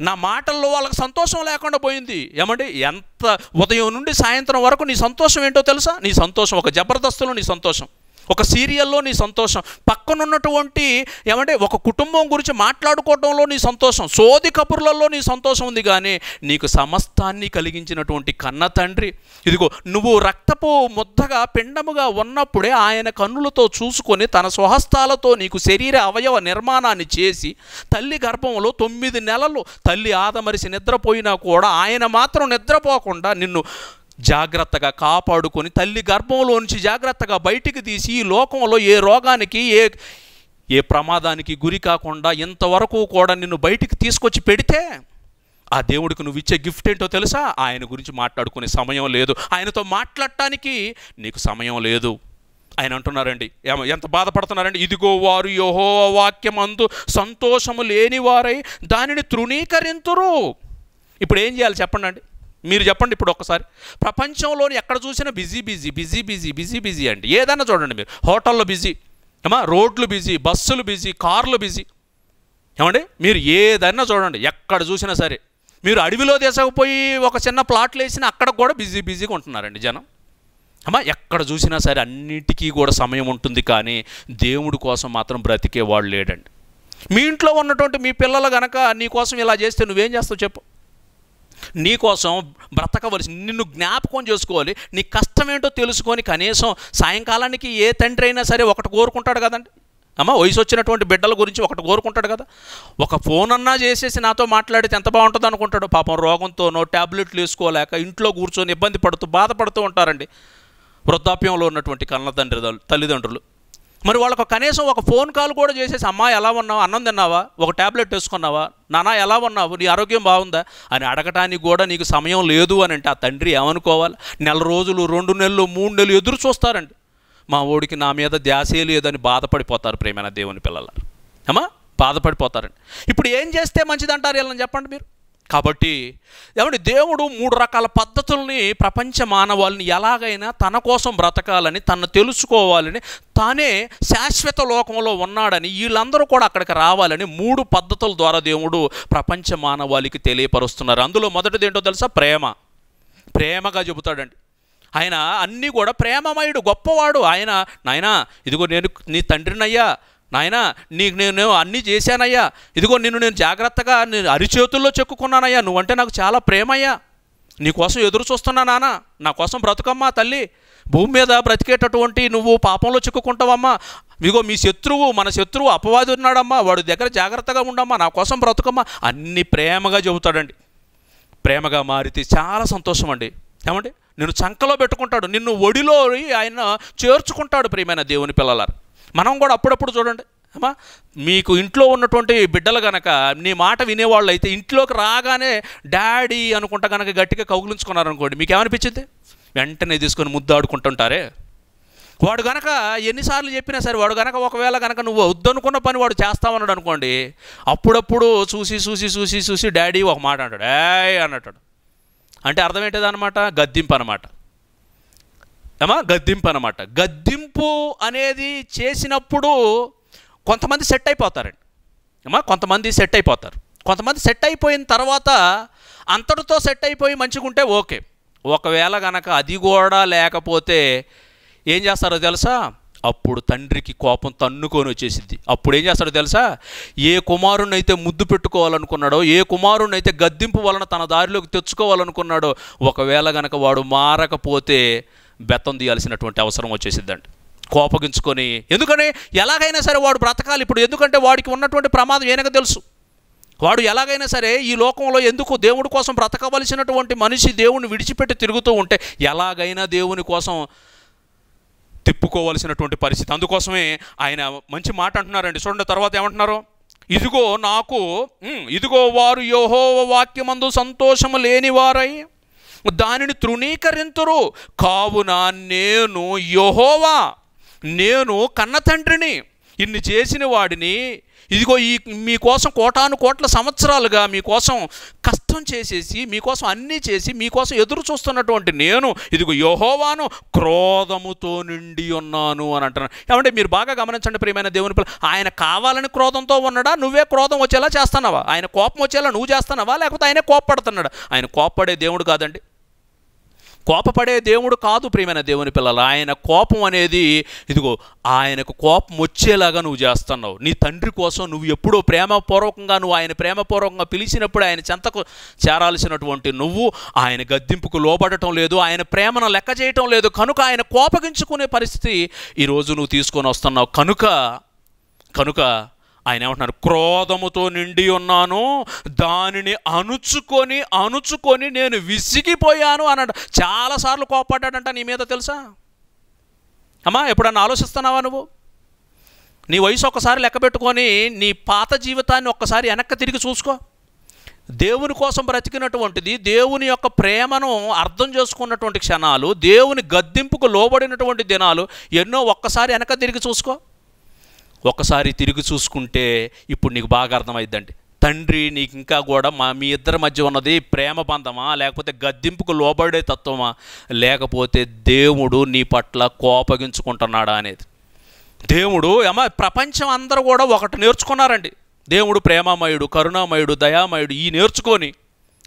A: నా మాటల్లో వాళ్ళకి సంతోషం లేకుండా పోయింది ఏమండి ఎంత ఉదయం నుండి సాయంత్రం వరకు నీ సంతోషం ఏంటో తెలుసా నీ సంతోషం ఒక జబర్దస్తులు నీ సంతోషం ఒక సీరియల్లో నీ సంతోషం పక్కనున్నటువంటి ఏమంటే ఒక కుటుంబం గురించి మాట్లాడుకోవడంలో నీ సంతోషం సోది కబుర్లలో నీ సంతోషం ఉంది కానీ నీకు సమస్తాన్ని కలిగించినటువంటి కన్న తండ్రి ఇదిగో నువ్వు రక్తపు ముద్దగా పిండముగా ఉన్నప్పుడే ఆయన కన్నులతో చూసుకొని తన స్వహస్తాలతో నీకు శరీర అవయవ నిర్మాణాన్ని చేసి తల్లి గర్భంలో తొమ్మిది నెలలు తల్లి ఆదమరిసి నిద్రపోయినా కూడా ఆయన మాత్రం నిద్రపోకుండా నిన్ను జాగ్రత్తగా కాపాడుకొని తల్లి గర్భంలోంచి జాగ్రత్తగా బయటికి తీసి ఈ లోకంలో ఏ రోగానికి ఏ ఏ ప్రమాదానికి గురి కాకుండా ఇంతవరకు కూడా నిన్ను బయటికి తీసుకొచ్చి పెడితే ఆ దేవుడికి నువ్వు ఇచ్చే గిఫ్ట్ ఏంటో తెలుసా ఆయన గురించి మాట్లాడుకునే సమయం లేదు ఆయనతో మాట్లాడటానికి నీకు సమయం లేదు ఆయన అంటున్నారండి ఎంత బాధపడుతున్నారండి ఇదిగో వారు యహో వాక్యం అందు సంతోషము లేనివారై దానిని తృణీకరింతురు ఇప్పుడు ఏం చేయాలి చెప్పండి మీరు చెప్పండి ఇప్పుడు ఒక్కసారి ప్రపంచంలోని ఎక్కడ చూసినా busy busy busy busy busy busy అండి ఏదైనా చూడండి మీరు హోటల్లో బిజీ ఏమా రోడ్లు బిజీ బస్సులు బిజీ కార్లు బిజీ ఏమండి మీరు ఏదైనా చూడండి ఎక్కడ చూసినా సరే మీరు అడవిలో తీసకపోయి ఒక చిన్న ప్లాట్లు వేసినా అక్కడ కూడా బిజీ బిజీగా ఉంటున్నారండి జనం అమ్మా ఎక్కడ చూసినా సరే అన్నిటికీ కూడా సమయం ఉంటుంది కానీ దేవుడి కోసం మాత్రం బ్రతికే వాళ్ళు లేడండి మీ ఇంట్లో ఉన్నటువంటి మీ పిల్లలు గనక నీ కోసం ఇలా చేస్తే నువ్వేం చేస్తావు చెప్పు నీ కోసం బ్రతకవలసి నిన్ను జ్ఞాపకం చేసుకోవాలి నీ కష్టం ఏంటో తెలుసుకొని కనీసం సాయంకాలానికి ఏ తండ్రి అయినా సరే ఒకటి కోరుకుంటాడు కదండి అమ్మ వయసు వచ్చినటువంటి బిడ్డల గురించి ఒకటి కోరుకుంటాడు కదా ఒక ఫోన్ అన్నా చేసేసి నాతో మాట్లాడితే ఎంత బాగుంటుంది అనుకుంటాడు పాపం రోగంతోనో ట్యాబ్లెట్లు వేసుకోలేక ఇంట్లో కూర్చొని ఇబ్బంది పడుతూ బాధపడుతూ ఉంటారండి వృద్ధాప్యంలో ఉన్నటువంటి కన్న తండ్రి తల్లిదండ్రులు మరి వాళ్ళకు కనీసం ఒక ఫోన్ కాల్ కూడా చేసేసి అమ్మాయి ఎలా ఉన్నావు అన్నం తిన్నావా ఒక ట్యాబ్లెట్ వేసుకున్నావా నానా ఎలా ఉన్నావు నీ ఆరోగ్యం బాగుందా అని అడగటానికి కూడా నీకు సమయం లేదు అని అంటే ఆ తండ్రి ఏమనుకోవాలి నెల రోజులు రెండు నెలలు మూడు నెలలు ఎదురు చూస్తారండి మా ఓడికి నా మీద ధ్యాసే లేదని బాధపడిపోతారు ప్రేమైన దేవుని పిల్లలు అమ్మా బాధపడిపోతారండి ఇప్పుడు ఏం చేస్తే మంచిదంటారు వీళ్ళని చెప్పండి మీరు కాబట్టి ఏమంటే దేవుడు మూడు రకాల పద్ధతుల్ని ప్రపంచ మానవాళిని ఎలాగైనా తన కోసం బ్రతకాలని తను తెలుసుకోవాలని తానే శాశ్వత లోకంలో ఉన్నాడని వీళ్ళందరూ కూడా అక్కడికి రావాలని మూడు పద్ధతుల ద్వారా దేవుడు ప్రపంచ మానవాళికి తెలియపరుస్తున్నారు అందులో మొదటిది ఏంటో తెలుసా ప్రేమ ప్రేమగా చెబుతాడండి ఆయన అన్నీ కూడా ప్రేమమయుడు గొప్పవాడు ఆయన నాయనా ఇదిగో నేను నీ తండ్రినయ్యా నాయన నీకు నేను అన్నీ చేశానయ్యా ఇదిగో నిన్ను నేను జాగ్రత్తగా నేను అరిచేతుల్లో చెక్కున్నానయ్యా నువ్వంటే నాకు చాలా ప్రేమయ్యా నీకోసం ఎదురు చూస్తున్నా నాన్న నా కోసం బ్రతుకమ్మా తల్లి భూమి మీద బ్రతికేటటువంటి నువ్వు పాపంలో చిక్కుకుంటావమ్మా ఇగో మీ శత్రువు మన శత్రువు అపవాది ఉన్నాడమ్మా వాడి దగ్గర జాగ్రత్తగా ఉండమ్మా నా కోసం బ్రతుకమ్మా అన్ని ప్రేమగా చెబుతాడండి ప్రేమగా మారితే చాలా సంతోషం అండి ఏమండి నిన్ను చంకలో పెట్టుకుంటాడు నిన్ను ఒడిలో ఆయన చేర్చుకుంటాడు ప్రియమైన దేవుని పిల్లలారు మనం కూడా అప్పుడప్పుడు చూడండి అమ్మా మీకు ఇంట్లో ఉన్నటువంటి బిడ్డలు కనుక నీ మాట వినేవాళ్ళు అయితే ఇంట్లోకి రాగానే డాడీ అనుకుంటా కనుక గట్టిగా కౌగులించుకున్నారనుకోండి మీకు ఏమనిపించింది వెంటనే తీసుకొని ముద్దాడుకుంటుంటారే వాడు గనక ఎన్నిసార్లు చెప్పినా సరే వాడు గనక ఒకవేళ కనుక నువ్వు వద్దనుకున్న పని వాడు చేస్తామన్నాడు అనుకోండి అప్పుడప్పుడు చూసి చూసి చూసి చూసి డాడీ ఒక మాట అంటాడు ఏ అన్నట్టాడు అంటే అర్థం అనమాట గద్దింపు అనమాట ఏమా గద్దింపు అనమాట గద్దింపు అనేది చేసినప్పుడు కొంతమంది సెట్ అయిపోతారండి ఏమా కొంతమంది సెట్ అయిపోతారు కొంతమంది సెట్ అయిపోయిన తర్వాత అంతటితో సెట్ అయిపోయి మంచిగా ఉంటే ఓకే ఒకవేళ గనక అది కూడా లేకపోతే ఏం చేస్తారో తెలుసా అప్పుడు తండ్రికి కోపం తన్నుకొని వచ్చేసింది అప్పుడు ఏం చేస్తాడో తెలుసా ఏ కుమారునైతే ముద్దు పెట్టుకోవాలనుకున్నాడో ఏ కుమారునైతే గద్దింపు వలన తన దారిలోకి తెచ్చుకోవాలనుకున్నాడో ఒకవేళ గనక వాడు మారకపోతే బెత్తం తీయాల్సినటువంటి అవసరం వచ్చేసిద్దండి కోపగించుకొని ఎందుకని ఎలాగైనా సరే వాడు బ్రతకాలి ఇప్పుడు ఎందుకంటే వాడికి ఉన్నటువంటి ప్రమాదం ఏనక తెలుసు వాడు ఎలాగైనా సరే ఈ లోకంలో ఎందుకు దేవుడి కోసం బ్రతకవలసినటువంటి మనిషి దేవుని విడిచిపెట్టి తిరుగుతూ ఉంటే ఎలాగైనా దేవుని కోసం తిప్పుకోవలసినటువంటి పరిస్థితి అందుకోసమే ఆయన మంచి మాట అంటున్నారండి చూడండి తర్వాత ఏమంటున్నారు ఇదిగో నాకు ఇదిగో వారు యోహోవ వాక్యమందు సంతోషము లేని వారై దానిని తృణీకరింతురు కావున నేను యహోవా నేను కన్న తండ్రిని ఇన్ని చేసిన వాడిని ఇదిగో ఈ మీకోసం కోటాను కోట్ల సంవత్సరాలుగా మీకోసం కష్టం చేసేసి మీకోసం అన్నీ చేసి మీకోసం ఎదురు చూస్తున్నటువంటి నేను ఇదిగో యహోవాను క్రోధముతో నిండి ఉన్నాను అని అంటున్నాను ఏమంటే మీరు బాగా గమనించండి ప్రియమైన దేవుని పిల్ల ఆయన కావాలని క్రోధంతో ఉన్నాడా నువ్వే క్రోధం వచ్చేలా చేస్తున్నావా ఆయన కోపం వచ్చేలా నువ్వు చేస్తున్నావా లేకపోతే ఆయనే కోపడుతున్నాడా ఆయన కోపడే దేవుడు కాదండి కోపపడే దేవుడు కాదు ప్రియమైన దేవుని పిల్లలు ఆయన కోపం అనేది ఇదిగో ఆయనకు కోపం వచ్చేలాగా నువ్వు చేస్తున్నావు నీ తండ్రి కోసం నువ్వు ఎప్పుడో ప్రేమపూర్వకంగా నువ్వు ఆయన ప్రేమపూర్వకంగా పిలిచినప్పుడు ఆయన చెంతకు చేరాల్సినటువంటి నువ్వు ఆయన గద్దింపుకు లోబడటం లేదు ఆయన ప్రేమను లెక్క చేయటం లేదు కనుక ఆయన కోపగించుకునే పరిస్థితి ఈరోజు నువ్వు తీసుకొని వస్తున్నావు కనుక కనుక ఆయన ఏమంటున్నారు క్రోధముతో నిండి ఉన్నాను దానిని అణుచుకొని అణుచుకొని నేను విసిగిపోయాను అన్నాడు చాలాసార్లు కోపడ్డాడంట నీ మీద తెలుసా అమ్మా ఎప్పుడన్నా ఆలోచిస్తున్నావా నువ్వు నీ వయసు ఒక్కసారి లెక్క పెట్టుకొని నీ పాత జీవితాన్ని ఒక్కసారి వెనక్కి తిరిగి చూసుకో దేవుని కోసం బ్రతికినటువంటిది దేవుని యొక్క ప్రేమను అర్థం చేసుకున్నటువంటి క్షణాలు దేవుని గద్దింపుకు లోబడినటువంటి దినాలు ఎన్నో ఒక్కసారి వెనక తిరిగి చూసుకో ఒకసారి తిరిగి చూసుకుంటే ఇప్పుడు నీకు బాగా అర్థమైద్దండి తండ్రి నీకు ఇంకా కూడా మా మీ ఇద్దరి మధ్య ఉన్నది ప్రేమ బంధమా లేకపోతే గద్దింపుకు లోబడే తత్వమా లేకపోతే దేవుడు నీ పట్ల కోపగించుకుంటున్నాడా అనేది దేవుడు ఏమా ప్రపంచం అందరూ కూడా ఒకటి నేర్చుకున్నారండి దేవుడు ప్రేమమయుడు కరుణామయుడు దయామయుడు ఈ నేర్చుకొని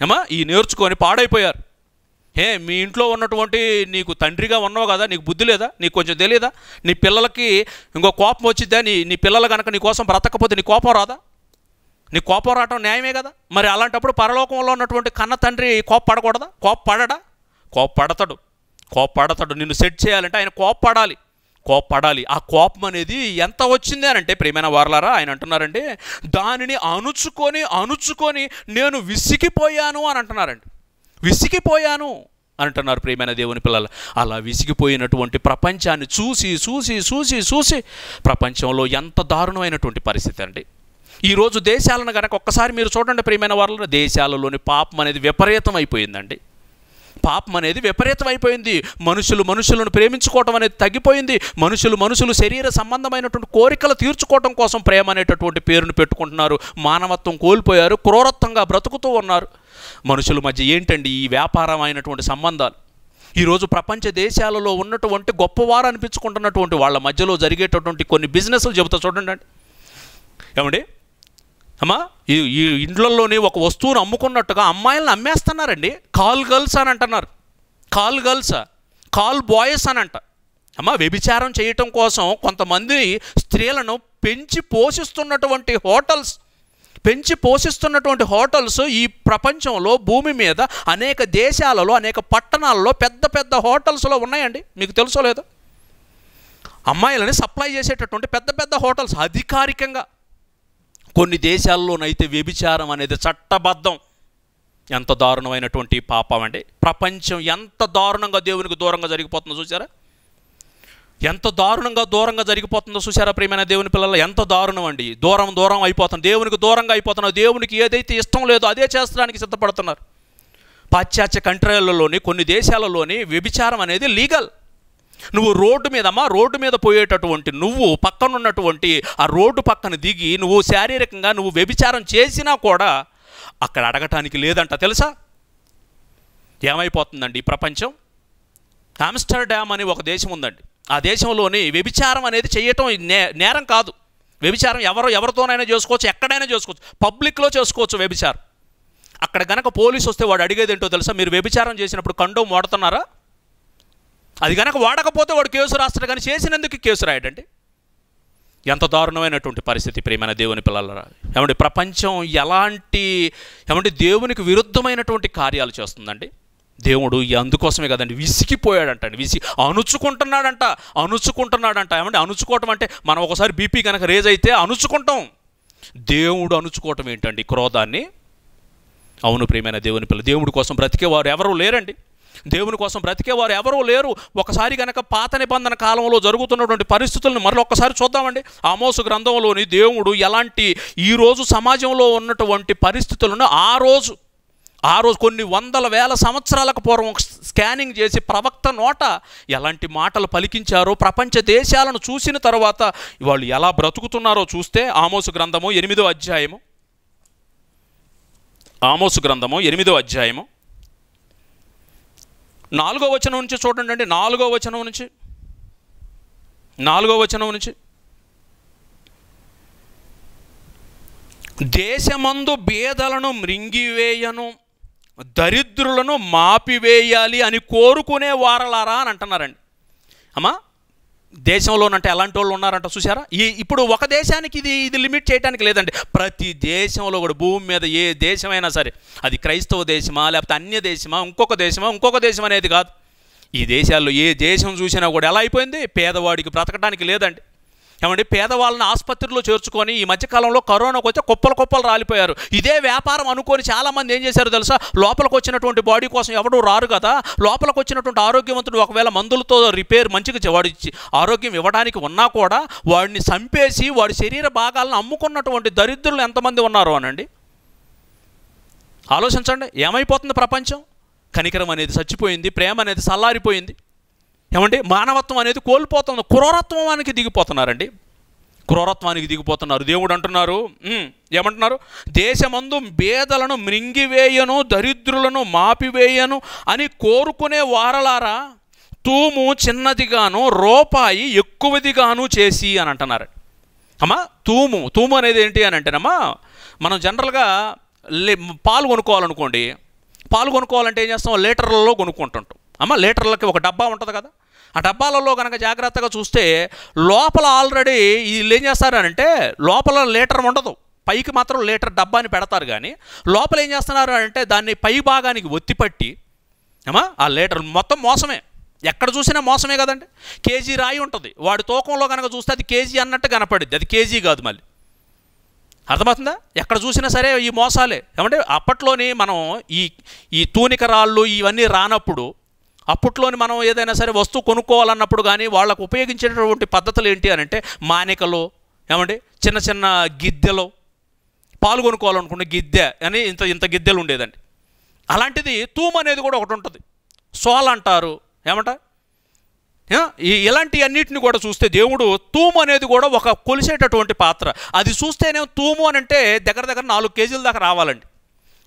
A: ఏమా ఈ నేర్చుకొని పాడైపోయారు హే మీ ఇంట్లో ఉన్నటువంటి నీకు తండ్రిగా ఉన్నావు కదా నీకు బుద్ధి లేదా నీకు కొంచెం తెలియదా నీ పిల్లలకి ఇంకో కోపం వచ్చిద్దా నీ నీ పిల్లలు కనుక నీ కోసం బ్రతకపోతే నీ కోపం రాదా నీ కోపం రావటం న్యాయమే కదా మరి అలాంటప్పుడు పరలోకంలో ఉన్నటువంటి కన్న తండ్రి కోపపడకూడదా కోపపడడా కోపపడతాడు కోపపడతాడు నిన్ను సెట్ చేయాలంటే ఆయన కోపపడాలి కోపడాలి ఆ కోపం అనేది ఎంత వచ్చింది అని అంటే ప్రేమైన వారలారా ఆయన అంటున్నారండి దానిని అణుచుకొని అణుచుకొని నేను విసిగిపోయాను అని అంటున్నారండి విసిగిపోయాను అంటున్నారు ప్రియమైన దేవుని పిల్లలు అలా విసిగిపోయినటువంటి ప్రపంచాన్ని చూసి చూసి చూసి చూసి ప్రపంచంలో ఎంత దారుణమైనటువంటి పరిస్థితి అండి ఈరోజు దేశాలను కనుక ఒక్కసారి మీరు చూడండి ప్రియమైన వాళ్ళు దేశాలలోని పాపం అనేది విపరీతం అయిపోయిందండి పాపం అనేది విపరీతమైపోయింది మనుషులు మనుషులను ప్రేమించుకోవటం అనేది తగ్గిపోయింది మనుషులు మనుషులు శరీర సంబంధమైనటువంటి కోరికలు తీర్చుకోవటం కోసం ప్రేమ అనేటటువంటి పేరును పెట్టుకుంటున్నారు మానవత్వం కోల్పోయారు క్రూరత్వంగా బ్రతుకుతూ ఉన్నారు మనుషుల మధ్య ఏంటండి ఈ వ్యాపారం అయినటువంటి సంబంధాలు ఈరోజు ప్రపంచ దేశాలలో ఉన్నటువంటి గొప్పవారు అనిపించుకుంటున్నటువంటి వాళ్ళ మధ్యలో జరిగేటటువంటి కొన్ని బిజినెస్లు చెబుతా చూడండి ఏమండి అమ్మా ఈ ఈ ఇండ్లలోనే ఒక వస్తువును అమ్ముకున్నట్టుగా అమ్మాయిలను అమ్మేస్తున్నారండి కాల్ గర్ల్స్ అని అంటున్నారు కాల్ గర్ల్స్ కాల్ బాయ్స్ అని అంట అమ్మా వ్యభిచారం చేయటం కోసం కొంతమంది స్త్రీలను పెంచి పోషిస్తున్నటువంటి హోటల్స్ పెంచి పోషిస్తున్నటువంటి హోటల్స్ ఈ ప్రపంచంలో భూమి మీద అనేక దేశాలలో అనేక పట్టణాలలో పెద్ద పెద్ద హోటల్స్లో ఉన్నాయండి మీకు తెలుసో లేదు అమ్మాయిలని సప్లై చేసేటటువంటి పెద్ద పెద్ద హోటల్స్ అధికారికంగా కొన్ని దేశాల్లోనైతే వ్యభిచారం అనేది చట్టబద్ధం ఎంత దారుణమైనటువంటి పాపం అండి ప్రపంచం ఎంత దారుణంగా దేవునికి దూరంగా జరిగిపోతుందో చూసారా ఎంత దారుణంగా దూరంగా జరిగిపోతుందో చూసారా ప్రియమైన దేవుని పిల్లలు ఎంత దారుణం అండి దూరం దూరం అయిపోతుంది దేవునికి దూరంగా అయిపోతున్నారు దేవునికి ఏదైతే ఇష్టం లేదో అదే చేస్తడానికి సిద్ధపడుతున్నారు పాశ్చాత్య కంట్రీలలోని కొన్ని దేశాలలోని వ్యభిచారం అనేది లీగల్ నువ్వు రోడ్డు మీదమ్మా రోడ్డు మీద పోయేటటువంటి నువ్వు పక్కనున్నటువంటి ఆ రోడ్డు పక్కన దిగి నువ్వు శారీరకంగా నువ్వు వ్యభిచారం చేసినా కూడా అక్కడ అడగటానికి లేదంట తెలుసా ఏమైపోతుందండి ఈ ప్రపంచం ఆమ్స్టర్డామ్ అని ఒక దేశం ఉందండి ఆ దేశంలోని వ్యభిచారం అనేది చేయటం నే నేరం కాదు వ్యభిచారం ఎవరు ఎవరితోనైనా చేసుకోవచ్చు ఎక్కడైనా చేసుకోవచ్చు పబ్లిక్లో చేసుకోవచ్చు వ్యభిచారం అక్కడ గనక పోలీసు వస్తే వాడు అడిగేది ఏంటో తెలుసా మీరు వ్యభిచారం చేసినప్పుడు కండో మోడుతున్నారా అది కనుక వాడకపోతే వాడు కేసు రాస్తాడు కానీ చేసినందుకు కేసు రాయడండి ఎంత దారుణమైనటువంటి పరిస్థితి ప్రియమైన దేవుని పిల్లలరా ఏమంటే ప్రపంచం ఎలాంటి ఏమంటే దేవునికి విరుద్ధమైనటువంటి కార్యాలు చేస్తుందండి దేవుడు అందుకోసమే కదండి విసిగిపోయాడంటండి విసి అణుచుకుంటున్నాడంట అణుచుకుంటున్నాడంట ఏమంటే అణుచుకోవటం అంటే మనం ఒకసారి బీపీ కనుక రేజ్ అయితే అణుచుకుంటాం దేవుడు అణుచుకోవటం ఏంటండి క్రోధాన్ని అవును ప్రియమైన దేవుని పిల్ల దేవుడి కోసం బ్రతికేవారు ఎవరూ లేరండి దేవుని కోసం బ్రతికేవారు ఎవరూ లేరు ఒకసారి కనుక పాత నిబంధన కాలంలో జరుగుతున్నటువంటి పరిస్థితులను మరొకసారి చూద్దామండి ఆమోసు గ్రంథంలోని దేవుడు ఎలాంటి ఈరోజు సమాజంలో ఉన్నటువంటి పరిస్థితులను ఆ రోజు ఆ రోజు కొన్ని వందల వేల సంవత్సరాలకు పూర్వం స్కానింగ్ చేసి ప్రవక్త నోట ఎలాంటి మాటలు పలికించారో ప్రపంచ దేశాలను చూసిన తర్వాత వాళ్ళు ఎలా బ్రతుకుతున్నారో చూస్తే ఆమోసు గ్రంథము ఎనిమిదో అధ్యాయము ఆమోసు గ్రంథము ఎనిమిదో అధ్యాయము నాలుగో వచనం నుంచి చూడండి అండి నాలుగో వచనం నుంచి నాలుగో వచనం నుంచి దేశమందు బేదలను మృంగివేయను దరిద్రులను మాపివేయాలి అని కోరుకునే వారలారా అని అంటున్నారండి అమ్మా దేశంలోనంటే ఎలాంటి వాళ్ళు ఉన్నారంట చూసారా ఈ ఇప్పుడు ఒక దేశానికి ఇది ఇది లిమిట్ చేయడానికి లేదండి ప్రతి దేశంలో కూడా భూమి మీద ఏ దేశమైనా సరే అది క్రైస్తవ దేశమా లేకపోతే అన్య దేశమా ఇంకొక దేశమా ఇంకొక దేశం అనేది కాదు ఈ దేశాల్లో ఏ దేశం చూసినా కూడా ఎలా అయిపోయింది పేదవాడికి బ్రతకడానికి లేదండి ఏమండి పేదవాళ్ళని ఆసుపత్రిలో చేర్చుకొని ఈ మధ్యకాలంలో కరోనాకు వచ్చే కుప్పలు కుప్పలు రాలిపోయారు ఇదే వ్యాపారం అనుకొని చాలామంది ఏం చేశారు తెలుసా లోపలికి వచ్చినటువంటి బాడీ కోసం ఎవడూ రారు కదా లోపలికి వచ్చినటువంటి ఆరోగ్యవంతుడు ఒకవేళ మందులతో రిపేర్ మంచిగా ఇచ్చి ఆరోగ్యం ఇవ్వడానికి ఉన్నా కూడా వాడిని చంపేసి వాడి శరీర భాగాలను అమ్ముకున్నటువంటి దరిద్రులు ఎంతమంది ఉన్నారు అనండి ఆలోచించండి ఏమైపోతుంది ప్రపంచం కనికరం అనేది చచ్చిపోయింది ప్రేమ అనేది సల్లారిపోయింది ఏమంటే మానవత్వం అనేది కోల్పోతుంది క్రూరత్వానికి దిగిపోతున్నారండి క్రూరత్వానికి దిగిపోతున్నారు దేవుడు అంటున్నారు ఏమంటున్నారు దేశమందు బేదలను మృంగివేయను దరిద్రులను మాపివేయను అని కోరుకునే వారలారా తూము చిన్నదిగాను రూపాయి ఎక్కువదిగాను చేసి అని అంటున్నారు అమ్మా తూము తూము అనేది ఏంటి అని అంటేనమ్మా మనం జనరల్గా పాలు కొనుక్కోవాలనుకోండి పాలు కొనుక్కోవాలంటే ఏం చేస్తాం లీటర్లలో కొనుక్కుంటుంటాం అమ్మ లీటర్లకి ఒక డబ్బా ఉంటుంది కదా ఆ డబ్బాలలో కనుక జాగ్రత్తగా చూస్తే లోపల ఆల్రెడీ వీళ్ళు ఏం చేస్తారంటే లోపల లీటర్ ఉండదు పైకి మాత్రం లీటర్ డబ్బాని పెడతారు కానీ లోపల ఏం చేస్తున్నారు అంటే దాన్ని పై భాగానికి ఒత్తిపట్టి ఏమా ఆ లీటర్ మొత్తం మోసమే ఎక్కడ చూసినా మోసమే కదండి కేజీ రాయి ఉంటుంది వాడి తూకంలో కనుక చూస్తే అది కేజీ అన్నట్టు కనపడింది అది కేజీ కాదు మళ్ళీ అర్థమవుతుందా ఎక్కడ చూసినా సరే ఈ మోసాలే ఏమంటే అప్పట్లోని మనం ఈ ఈ తూనిక రాళ్ళు ఇవన్నీ రానప్పుడు అప్పట్లోని మనం ఏదైనా సరే వస్తువు కొనుక్కోవాలన్నప్పుడు కానీ వాళ్ళకు ఉపయోగించేటటువంటి పద్ధతులు ఏంటి అని అంటే మానికలు ఏమండి చిన్న చిన్న గిద్దెలు పాలు గిద్దె అని ఇంత ఇంత గిద్దెలు ఉండేదండి అలాంటిది తూమ్ అనేది కూడా ఒకటి ఉంటుంది సోల్ అంటారు ఏమంట ఈ ఇలాంటి అన్నిటిని కూడా చూస్తే దేవుడు తూము అనేది కూడా ఒక కొలిసేటటువంటి పాత్ర అది చూస్తేనే తూము అని అంటే దగ్గర దగ్గర నాలుగు కేజీల దాకా రావాలండి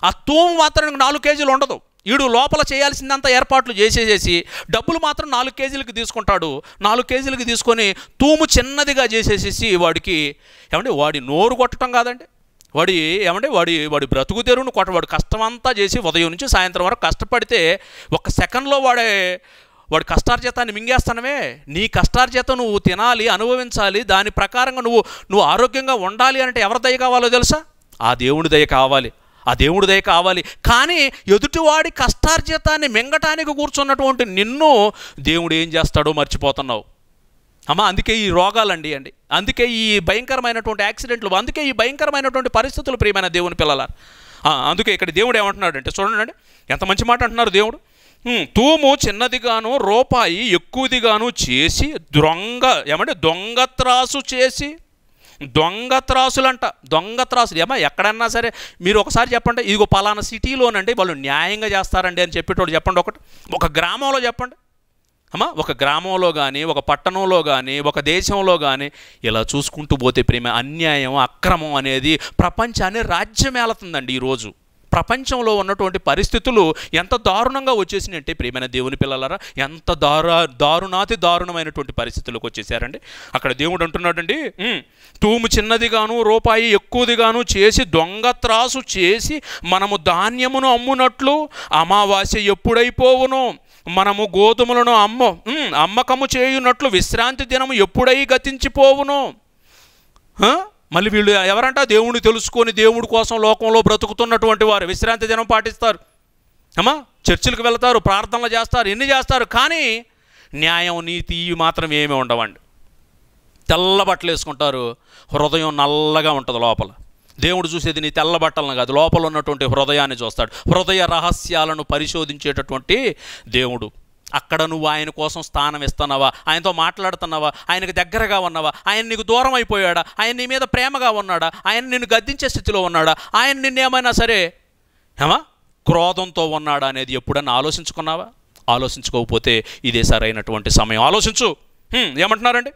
A: ఆ తూము మాత్రం నాలుగు కేజీలు ఉండదు వీడు లోపల చేయాల్సిందంతా ఏర్పాట్లు చేసేసేసి డబ్బులు మాత్రం నాలుగు కేజీలకు తీసుకుంటాడు నాలుగు కేజీలకు తీసుకొని తూము చిన్నదిగా చేసేసేసి వాడికి ఏమంటే వాడి నోరు కొట్టడం కాదండి వాడి ఏమంటే వాడి వాడి బ్రతుకు తెరువును కొట్టవాడు కష్టమంతా చేసి ఉదయం నుంచి సాయంత్రం వరకు కష్టపడితే ఒక సెకండ్లో వాడే వాడి కష్టార్జితాన్ని మింగేస్తానమే నీ కష్టార్జేత నువ్వు తినాలి అనుభవించాలి దాని ప్రకారంగా నువ్వు నువ్వు ఆరోగ్యంగా ఉండాలి అంటే ఎవరి దయ కావాలో తెలుసా ఆ దేవుడి దయ కావాలి ఆ దేవుడిదే కావాలి కానీ ఎదుటివాడి కష్టార్జితాన్ని మింగటానికి కూర్చున్నటువంటి నిన్ను దేవుడు ఏం చేస్తాడో మర్చిపోతున్నావు అమ్మా అందుకే ఈ రోగాలండి అండి అందుకే ఈ భయంకరమైనటువంటి యాక్సిడెంట్లు అందుకే ఈ భయంకరమైనటువంటి పరిస్థితులు ప్రియమైన దేవుని పిల్లల అందుకే ఇక్కడ దేవుడు ఏమంటున్నాడు అంటే చూడండి ఎంత మంచి మాట అంటున్నారు దేవుడు తూము చిన్నదిగాను రూపాయి ఎక్కువదిగాను చేసి దొంగ ఏమంటే దొంగత్రాసు చేసి దొంగ త్రాసులంట దొంగ త్రాసులు ఏమో ఎక్కడన్నా సరే మీరు ఒకసారి చెప్పండి ఇదిగో పలానా సిటీలోనండి వాళ్ళు న్యాయంగా చేస్తారండి అని చెప్పేటోడు చెప్పండి ఒకటి ఒక గ్రామంలో చెప్పండి అమ్మా ఒక గ్రామంలో కానీ ఒక పట్టణంలో కానీ ఒక దేశంలో కానీ ఇలా చూసుకుంటూ పోతే ప్రేమ అన్యాయం అక్రమం అనేది ప్రపంచాన్ని రాజ్యం ఏలుతుందండి ఈరోజు ప్రపంచంలో ఉన్నటువంటి పరిస్థితులు ఎంత దారుణంగా వచ్చేసినాయంటే ప్రియమైన దేవుని పిల్లలరా ఎంత దారు దారుణాతి దారుణమైనటువంటి పరిస్థితులకు వచ్చేసారండి అక్కడ దేవుడు అంటున్నాడండి తూము చిన్నదిగాను రూపాయి ఎక్కువదిగాను చేసి దొంగ త్రాసు చేసి మనము ధాన్యమును అమ్మునట్లు అమావాస్య ఎప్పుడైపోవును మనము గోధుమలను అమ్మ అమ్మకము చేయునట్లు విశ్రాంతి దినము ఎప్పుడై గతించిపోవును మళ్ళీ వీళ్ళు ఎవరంటా దేవుడిని తెలుసుకొని దేవుడి కోసం లోకంలో బ్రతుకుతున్నటువంటి వారు విశ్రాంతి దినం పాటిస్తారు అమ్మా చర్చిలకు వెళ్తారు ప్రార్థనలు చేస్తారు ఎన్ని చేస్తారు కానీ న్యాయం నీతి ఇవి మాత్రం ఏమీ ఉండవండి తెల్ల బట్టలు వేసుకుంటారు హృదయం నల్లగా ఉంటుంది లోపల దేవుడు చూసేది నీ తెల్ల బట్టలను కాదు లోపల ఉన్నటువంటి హృదయాన్ని చూస్తాడు హృదయ రహస్యాలను పరిశోధించేటటువంటి దేవుడు అక్కడ నువ్వు ఆయన కోసం స్థానం ఇస్తున్నావా ఆయనతో మాట్లాడుతున్నావా ఆయనకు దగ్గరగా ఉన్నావా ఆయన నీకు దూరం అయిపోయాడా ఆయన నీ మీద ప్రేమగా ఉన్నాడా ఆయన నిన్ను గద్దించే స్థితిలో ఉన్నాడా ఆయన నిన్నేమైనా సరే ఏమా క్రోధంతో ఉన్నాడా అనేది ఎప్పుడన్నా ఆలోచించుకున్నావా ఆలోచించుకోకపోతే ఇదే సరైనటువంటి సమయం ఆలోచించు ఏమంటున్నారండి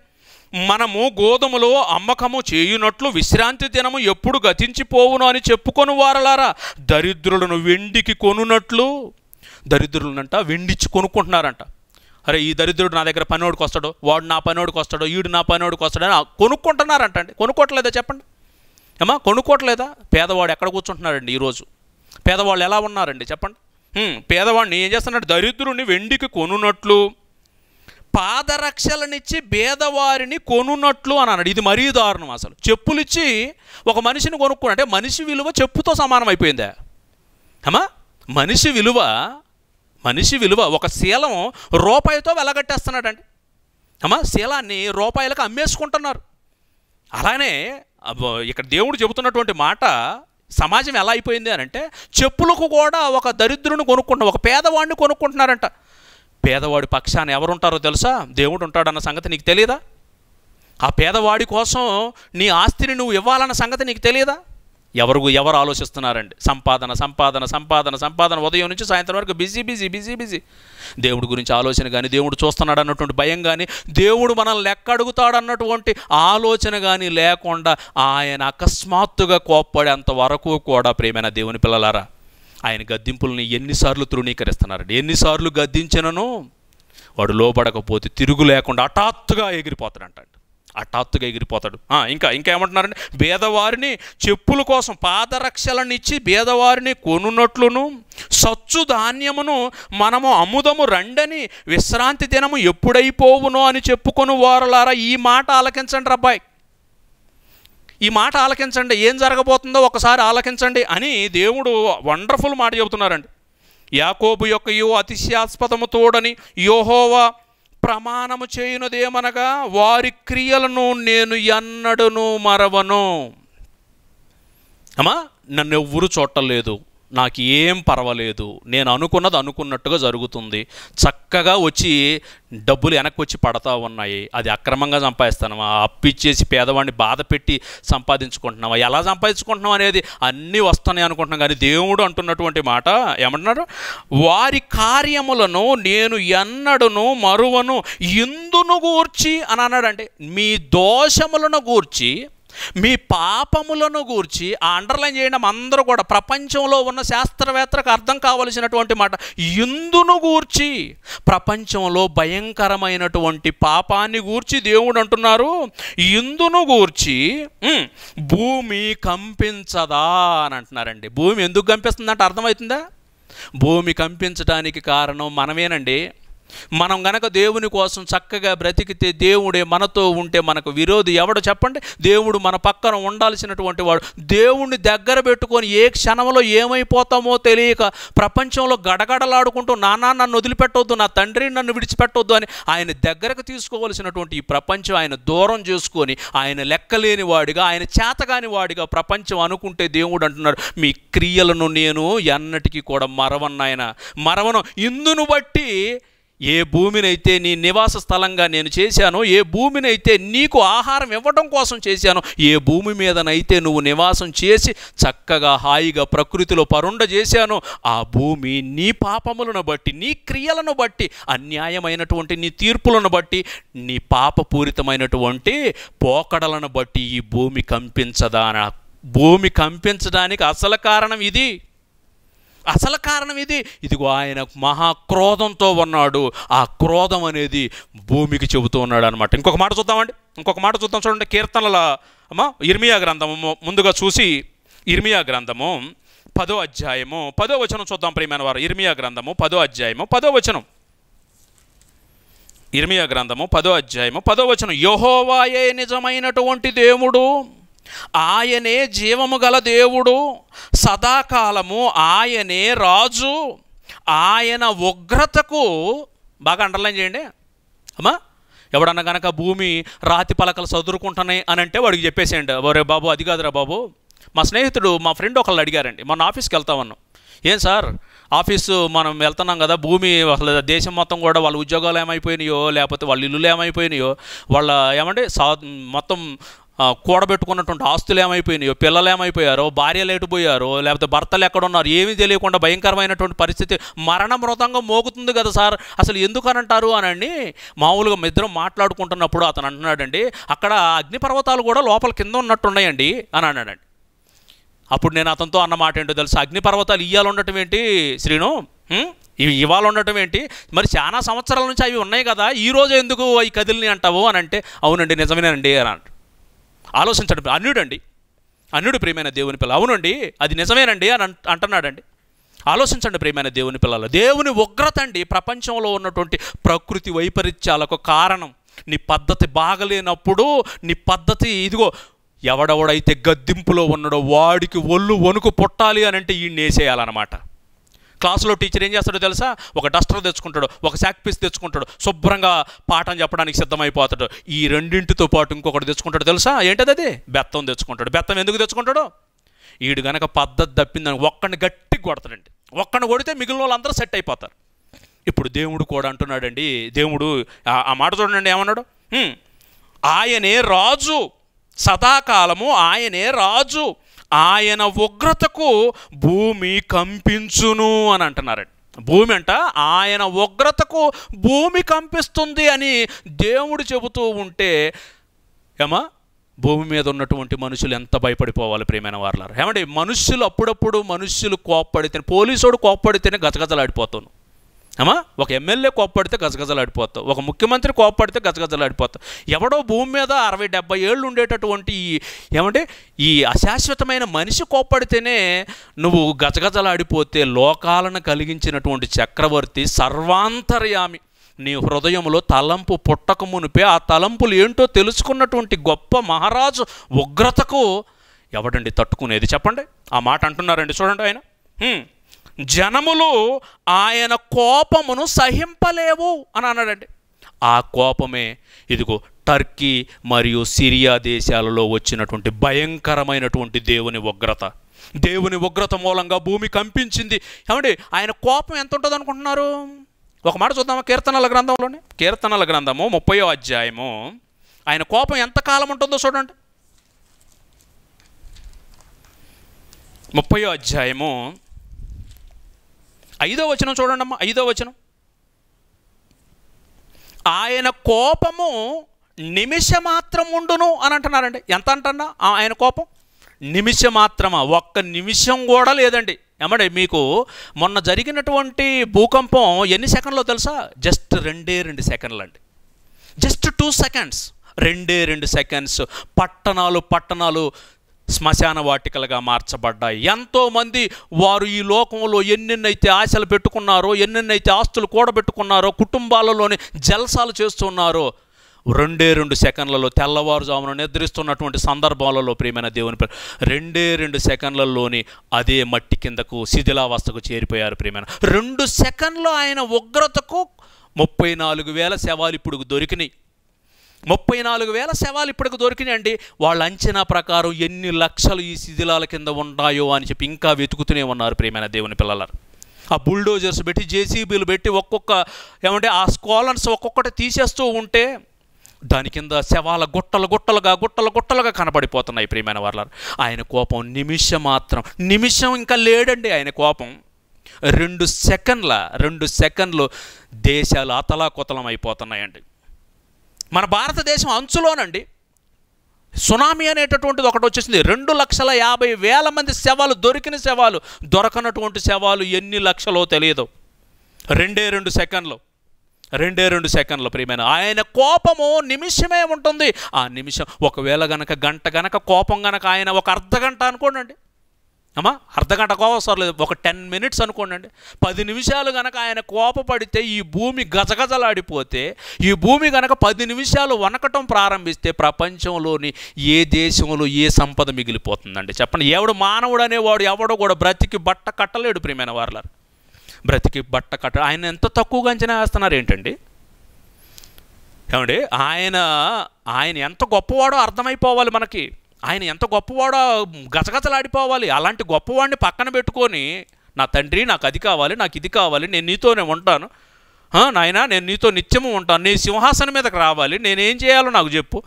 A: మనము గోధుమలో అమ్మకము చేయునట్లు విశ్రాంతి దినము ఎప్పుడు గతించిపోవును అని చెప్పుకొని వారలారా దరిద్రులను వెండికి కొనున్నట్లు దరిద్రులనంట వెండిచ్చి కొనుక్కుంటున్నారంట అరే ఈ దరిద్రుడు నా దగ్గర పనివాడికి వస్తాడు వాడు నా పనివాడికి వస్తాడు ఈడు నా పనివాడికి వస్తాడు అని కొనుక్కుంటున్నారంట అండి కొనుక్కోవట్లేదా చెప్పండి ఏమా కొనుక్కోవట్లేదా పేదవాడు ఎక్కడ కూర్చుంటున్నారండి ఈరోజు పేదవాళ్ళు ఎలా ఉన్నారండి చెప్పండి పేదవాడిని ఏం చేస్తున్నాడు దరిద్రుని వెండికి కొనున్నట్లు పాదరక్షలనిచ్చి భేదవారిని కొనున్నట్లు అని అన్నాడు ఇది మరీ దారుణం అసలు చెప్పులిచ్చి ఒక మనిషిని కొనుక్కున్నాడు అంటే మనిషి విలువ చెప్పుతో సమానం అయిపోయిందా అమ్మా మనిషి విలువ మనిషి విలువ ఒక శీలం రూపాయితో వెలగట్టేస్తున్నాడండి అమ్మా శీలాన్ని రూపాయలకు అమ్మేసుకుంటున్నారు అలానే ఇక్కడ దేవుడు చెబుతున్నటువంటి మాట సమాజం ఎలా అయిపోయింది అని అంటే చెప్పులకు కూడా ఒక దరిద్రుని కొనుక్కుంటా ఒక పేదవాడిని కొనుక్కుంటున్నారంట పేదవాడి పక్షాన్ని ఎవరుంటారో తెలుసా దేవుడు ఉంటాడన్న సంగతి నీకు తెలియదా ఆ పేదవాడి కోసం నీ ఆస్తిని నువ్వు ఇవ్వాలన్న సంగతి నీకు తెలియదా ఎవరు ఎవరు ఆలోచిస్తున్నారండి సంపాదన సంపాదన సంపాదన సంపాదన ఉదయం నుంచి సాయంత్రం వరకు బిజీ బిజీ బిజీ బిజీ దేవుడి గురించి ఆలోచన కానీ దేవుడు చూస్తున్నాడు అన్నటువంటి భయం కానీ దేవుడు మనల్ని లెక్క అడుగుతాడు అన్నటువంటి ఆలోచన కానీ లేకుండా ఆయన అకస్మాత్తుగా కోప్పడేంత వరకు కూడా ప్రేమైన దేవుని పిల్లలారా ఆయన గద్దింపుల్ని ఎన్నిసార్లు తృణీకరిస్తున్నారండి ఎన్నిసార్లు గద్దించినను వాడు లోపడకపోతే తిరుగు లేకుండా హఠాత్తుగా ఎగిరిపోతాడంట హఠాత్తుగా ఎగిరిపోతాడు ఇంకా ఇంకా ఏమంటున్నారంటే బేదవారిని చెప్పుల కోసం పాదరక్షలనిచ్చి భేదవారిని కొనున్నట్లును సచ్చు ధాన్యమును మనము అముదము రండని విశ్రాంతి దినము ఎప్పుడైపోవునో అని చెప్పుకొని వారలారా ఈ మాట ఆలకించండి రబ్బాయి ఈ మాట ఆలకించండి ఏం జరగబోతుందో ఒకసారి ఆలకించండి అని దేవుడు వండర్ఫుల్ మాట చెబుతున్నారండి యాకోబు యొక్క యో అతిశయాస్పదము తోడని యోహోవా ప్రమాణము చేయనుదేమనగా వారి క్రియలను నేను ఎన్నడను మరవను అమ్మా నన్ను ఎవ్వరు చూడలేదు నాకు ఏం పర్వాలేదు నేను అనుకున్నది అనుకున్నట్టుగా జరుగుతుంది చక్కగా వచ్చి డబ్బులు వెనక్కి వచ్చి పడతా ఉన్నాయి అది అక్రమంగా సంపాదిస్తానమా అప్పిచ్చేసి పేదవాడిని బాధ పెట్టి సంపాదించుకుంటున్నావా ఎలా సంపాదించుకుంటున్నాం అనేది అన్నీ వస్తున్నాయి అనుకుంటున్నాం కానీ దేవుడు అంటున్నటువంటి మాట ఏమంటున్నాడు వారి కార్యములను నేను ఎన్నడను మరువను ఇందును గూర్చి అని అన్నాడంటే మీ దోషములను గూర్చి మీ పాపములను గూర్చి ఆ అండర్లైన్ చేయడం అందరూ కూడా ప్రపంచంలో ఉన్న శాస్త్రవేత్తలకు అర్థం కావలసినటువంటి మాట ఇందును గూర్చి ప్రపంచంలో భయంకరమైనటువంటి పాపాన్ని గూర్చి దేవుడు అంటున్నారు ఇందును గూర్చి భూమి కంపించదా అని అంటున్నారండి భూమి ఎందుకు కంపిస్తుందంటే అర్థమవుతుందా భూమి కంపించడానికి కారణం మనమేనండి మనం గనక దేవుని కోసం చక్కగా బ్రతికితే దేవుడే మనతో ఉంటే మనకు విరోధి ఎవడు చెప్పండి దేవుడు మన పక్కన ఉండాల్సినటువంటి వాడు దేవుణ్ణి దగ్గర పెట్టుకొని ఏ క్షణంలో ఏమైపోతామో తెలియక ప్రపంచంలో గడగడలాడుకుంటూ నానా నన్ను వదిలిపెట్టొద్దు నా తండ్రిని నన్ను విడిచిపెట్టొద్దు అని ఆయన దగ్గరకు తీసుకోవలసినటువంటి ఈ ప్రపంచం ఆయన దూరం చేసుకొని ఆయన లెక్కలేని వాడిగా ఆయన చేతగాని వాడిగా ప్రపంచం అనుకుంటే దేవుడు అంటున్నాడు మీ క్రియలను నేను ఎన్నటికీ కూడా మరవన్నాయన మరవను ఇందును బట్టి ఏ భూమినైతే నీ నివాస స్థలంగా నేను చేశాను ఏ భూమినైతే నీకు ఆహారం ఇవ్వడం కోసం చేశాను ఏ భూమి మీదనైతే నువ్వు నివాసం చేసి చక్కగా హాయిగా ప్రకృతిలో పరుండ చేశాను ఆ భూమి నీ పాపములను బట్టి నీ క్రియలను బట్టి అన్యాయమైనటువంటి నీ తీర్పులను బట్టి నీ పాపపూరితమైనటువంటి పోకడలను బట్టి ఈ భూమి కంపించదా భూమి కంపించడానికి అసలు కారణం ఇది అసలు కారణం ఇది ఇదిగో ఆయన మహాక్రోధంతో ఉన్నాడు ఆ క్రోధం అనేది భూమికి చెబుతూ ఉన్నాడు అనమాట ఇంకొక మాట చూద్దామండి ఇంకొక మాట చూద్దాం చూడండి కీర్తనల అమ్మా ఇర్మియా గ్రంథము ముందుగా చూసి ఇర్మియా గ్రంథము పదో అధ్యాయము పదో వచనం చూద్దాం ప్రియమైన వారు ఇర్మియా గ్రంథము పదో అధ్యాయము పదో వచనం ఇర్మియా గ్రంథము పదో అధ్యాయము పదో వచనం యహోవాయే నిజమైనటువంటి దేవుడు ఆయనే జీవము గల దేవుడు సదాకాలము ఆయనే రాజు ఆయన ఉగ్రతకు బాగా అండర్లైన్ చేయండి అమ్మా ఎవడన్నా కనుక భూమి రాతి పలకలు చదురుకుంటున్నాయి అని అంటే వాడికి చెప్పేసేయండి ఒరే బాబు అది కాదురా బాబు మా స్నేహితుడు మా ఫ్రెండ్ ఒకళ్ళు అడిగారండి మన ఆఫీస్కి వెళ్తామన్నాం ఏం సార్ ఆఫీసు మనం వెళ్తున్నాం కదా భూమి అసలు దేశం మొత్తం కూడా వాళ్ళ ఉద్యోగాలు ఏమైపోయినాయో లేకపోతే వాళ్ళ ఇల్లులు ఏమైపోయినాయో వాళ్ళ ఏమంటే సా మొత్తం కూడబెట్టుకున్నటువంటి ఆస్తులు ఏమైపోయినాయో పిల్లలు ఏమైపోయారో భార్యలు ఎటుపోయారో లేకపోతే భర్తలు ఎక్కడున్నారు ఏమీ తెలియకుండా భయంకరమైనటువంటి పరిస్థితి మరణ మృతంగా మోగుతుంది కదా సార్ అసలు ఎందుకనంటారు అనండి మామూలుగా మిద్దరం మాట్లాడుకుంటున్నప్పుడు అతను అంటున్నాడండి అక్కడ అగ్నిపర్వతాలు కూడా లోపల కింద ఉన్నట్టున్నాయండి అని అన్నాడండి అప్పుడు నేను అతనితో అన్నమాట ఏంటో తెలుసు అగ్నిపర్వతాలు ఇయ్యాలు ఉండటం ఏంటి శ్రీను ఇవి ఇవాళ ఉండటం ఏంటి మరి చాలా సంవత్సరాల నుంచి అవి ఉన్నాయి కదా ఈరోజు ఎందుకు అవి కదిలిని అంటావు అని అంటే అవునండి నిజమేనండి అని అంటాడు ఆలోచించడం అన్యుడండి అన్యుడు ప్రియమైన దేవుని పిల్ల అవునండి అది నిజమేనండి అని అంటున్నాడండి ఆలోచించండి ప్రియమైన దేవుని పిల్లలు దేవుని ఉగ్రత అండి ప్రపంచంలో ఉన్నటువంటి ప్రకృతి వైపరీత్యాలకు కారణం నీ పద్ధతి బాగలేనప్పుడు నీ పద్ధతి ఇదిగో ఎవడెవడైతే గద్దింపులో ఉన్నాడో వాడికి ఒళ్ళు వణుకు పుట్టాలి అని అంటే ఈ నేసేయాలన్నమాట క్లాసులో టీచర్ ఏం చేస్తాడో తెలుసా ఒక డస్టర్ తెచ్చుకుంటాడు ఒక శాక్ పీస్ తెచ్చుకుంటాడు శుభ్రంగా పాఠం చెప్పడానికి సిద్ధమైపోతాడు ఈ రెండింటితో పాటు ఇంకొకటి తెచ్చుకుంటాడు తెలుసా ఏంటది అది బెత్తం తెచ్చుకుంటాడు బెత్తం ఎందుకు తెచ్చుకుంటాడు వీడు గనక పద్ధతి తప్పిందని ఒక్కడిని గట్టి కొడతాడండి ఒక్కడిని కొడితే మిగిలిన వాళ్ళందరూ సెట్ అయిపోతారు ఇప్పుడు దేవుడు కూడా అంటున్నాడండి దేవుడు ఆ మాట చూడండి ఏమన్నాడు ఆయనే రాజు సదాకాలము ఆయనే రాజు ఆయన ఉగ్రతకు భూమి కంపించును అని అంటున్నారండి భూమి అంట ఆయన ఉగ్రతకు భూమి కంపిస్తుంది అని దేవుడు చెబుతూ ఉంటే ఏమా భూమి మీద ఉన్నటువంటి మనుషులు ఎంత భయపడిపోవాలి ప్రియమైన వారులారు ఏమంటే మనుషులు అప్పుడప్పుడు మనుషులు కోప్పడితే పోలీసుడు కోప్పడితేనే గజగజలాడిపోతాను అమ్మా ఒక ఎమ్మెల్యే కోప్పడితే ఆడిపోతావు ఒక ముఖ్యమంత్రి కోప్పడితే ఆడిపోతావు ఎవడో భూమి మీద అరవై డెబ్బై ఏళ్ళు ఉండేటటువంటి ఈ ఏమంటే ఈ అశాశ్వతమైన మనిషి కోప్పడితేనే నువ్వు గజగజలాడిపోతే లోకాలను కలిగించినటువంటి చక్రవర్తి సర్వాంతర్యామి నీ హృదయంలో తలంపు పుట్టక మునిపే ఆ తలంపులు ఏంటో తెలుసుకున్నటువంటి గొప్ప మహారాజు ఉగ్రతకు ఎవడండి తట్టుకునేది చెప్పండి ఆ మాట అంటున్నారండి చూడండి ఆయన జనములు ఆయన కోపమును సహింపలేవు అని అన్నాడండి ఆ కోపమే ఇదిగో టర్కీ మరియు సిరియా దేశాలలో వచ్చినటువంటి భయంకరమైనటువంటి దేవుని ఉగ్రత దేవుని ఉగ్రత మూలంగా భూమి కంపించింది ఏమండి ఆయన కోపం ఎంత ఉంటుంది అనుకుంటున్నారు ఒక మాట చూద్దామా కీర్తనల గ్రంథంలోనే కీర్తనల గ్రంథము ముప్పయో అధ్యాయము ఆయన కోపం ఎంతకాలం ఉంటుందో చూడండి ముప్పయో అధ్యాయము ఐదో వచనం చూడండమ్మా ఐదో వచనం ఆయన కోపము మాత్రం ఉండును అని అంటున్నారండి ఎంత అంటన్నా ఆయన కోపం మాత్రమా ఒక్క నిమిషం కూడా లేదండి ఏమండి మీకు మొన్న జరిగినటువంటి భూకంపం ఎన్ని సెకండ్లో తెలుసా జస్ట్ రెండే రెండు సెకండ్లు అండి జస్ట్ టూ సెకండ్స్ రెండే రెండు సెకండ్స్ పట్టణాలు పట్టణాలు శ్మశాన వాటికలుగా మార్చబడ్డాయి ఎంతోమంది వారు ఈ లోకంలో ఎన్నెన్నైతే ఆశలు పెట్టుకున్నారో ఎన్నెన్నైతే ఆస్తులు కూడబెట్టుకున్నారో కుటుంబాలలోని జలసాలు చేస్తున్నారో రెండే రెండు సెకండ్లలో తెల్లవారుజామున నిద్రిస్తున్నటువంటి సందర్భాలలో ప్రియమైన దేవుని రెండే రెండు సెకండ్లలోని అదే మట్టి కిందకు శిథిలావస్థకు చేరిపోయారు ప్రియమైన రెండు సెకండ్లు ఆయన ఉగ్రతకు ముప్పై నాలుగు వేల శవాలు ఇప్పుడు దొరికినాయి ముప్పై నాలుగు వేల శవాలు ఇప్పటికి దొరికినాయండి వాళ్ళ అంచనా ప్రకారం ఎన్ని లక్షలు ఈ శిథిలాల కింద ఉన్నాయో అని చెప్పి ఇంకా వెతుకుతూనే ఉన్నారు ప్రియమైన దేవుని పిల్లలు ఆ బుల్డోజర్స్ పెట్టి జేసీబీలు పెట్టి ఒక్కొక్క ఏమంటే ఆ స్కాలర్స్ ఒక్కొక్కటి తీసేస్తూ ఉంటే దాని కింద శవాల గుట్టలు గుట్టలుగా గుట్టలు గుట్టలుగా కనపడిపోతున్నాయి ప్రియమైన వాళ్ళారు ఆయన కోపం నిమిషం మాత్రం నిమిషం ఇంకా లేడండి ఆయన కోపం రెండు సెకండ్ల రెండు సెకండ్లు దేశాలు అతలాకుతలం అయిపోతున్నాయండి మన భారతదేశం అంచులోనండి సునామీ అనేటటువంటిది ఒకటి వచ్చేసింది రెండు లక్షల యాభై వేల మంది శవాలు దొరికిన శవాలు దొరకనటువంటి శవాలు ఎన్ని లక్షలో తెలియదు రెండే రెండు సెకండ్లు రెండే రెండు సెకండ్లు ప్రియమైన ఆయన కోపము నిమిషమే ఉంటుంది ఆ నిమిషం ఒకవేళ గనక గంట గనక కోపం గనక ఆయన ఒక అర్ధ గంట అనుకోండి అమ్మా అర్ధగంట సార్ లేదు ఒక టెన్ మినిట్స్ అనుకోండి పది నిమిషాలు గనక ఆయన కోపపడితే ఈ భూమి గజగజలాడిపోతే ఈ భూమి గనక పది నిమిషాలు వనకటం ప్రారంభిస్తే ప్రపంచంలోని ఏ దేశంలో ఏ సంపద మిగిలిపోతుందండి చెప్పండి ఎవడు మానవుడు అనేవాడు ఎవడో కూడా బ్రతికి బట్ట కట్టలేడు ప్రియమైన వారలారు బ్రతికి బట్ట కట్ట ఆయన ఎంత తక్కువగా అంచనా వేస్తున్నారు ఏంటండి ఏమండి ఆయన ఆయన ఎంత గొప్పవాడో అర్థమైపోవాలి మనకి ఆయన ఎంత గొప్పవాడో గచగచలాడిపోవాలి అలాంటి గొప్పవాడిని పక్కన పెట్టుకొని నా తండ్రి నాకు అది కావాలి నాకు ఇది కావాలి నేను నీతోనే ఉంటాను నాయన నేను నీతో నిత్యము ఉంటాను నీ సింహాసనం మీదకి రావాలి నేనేం చేయాలో నాకు చెప్పు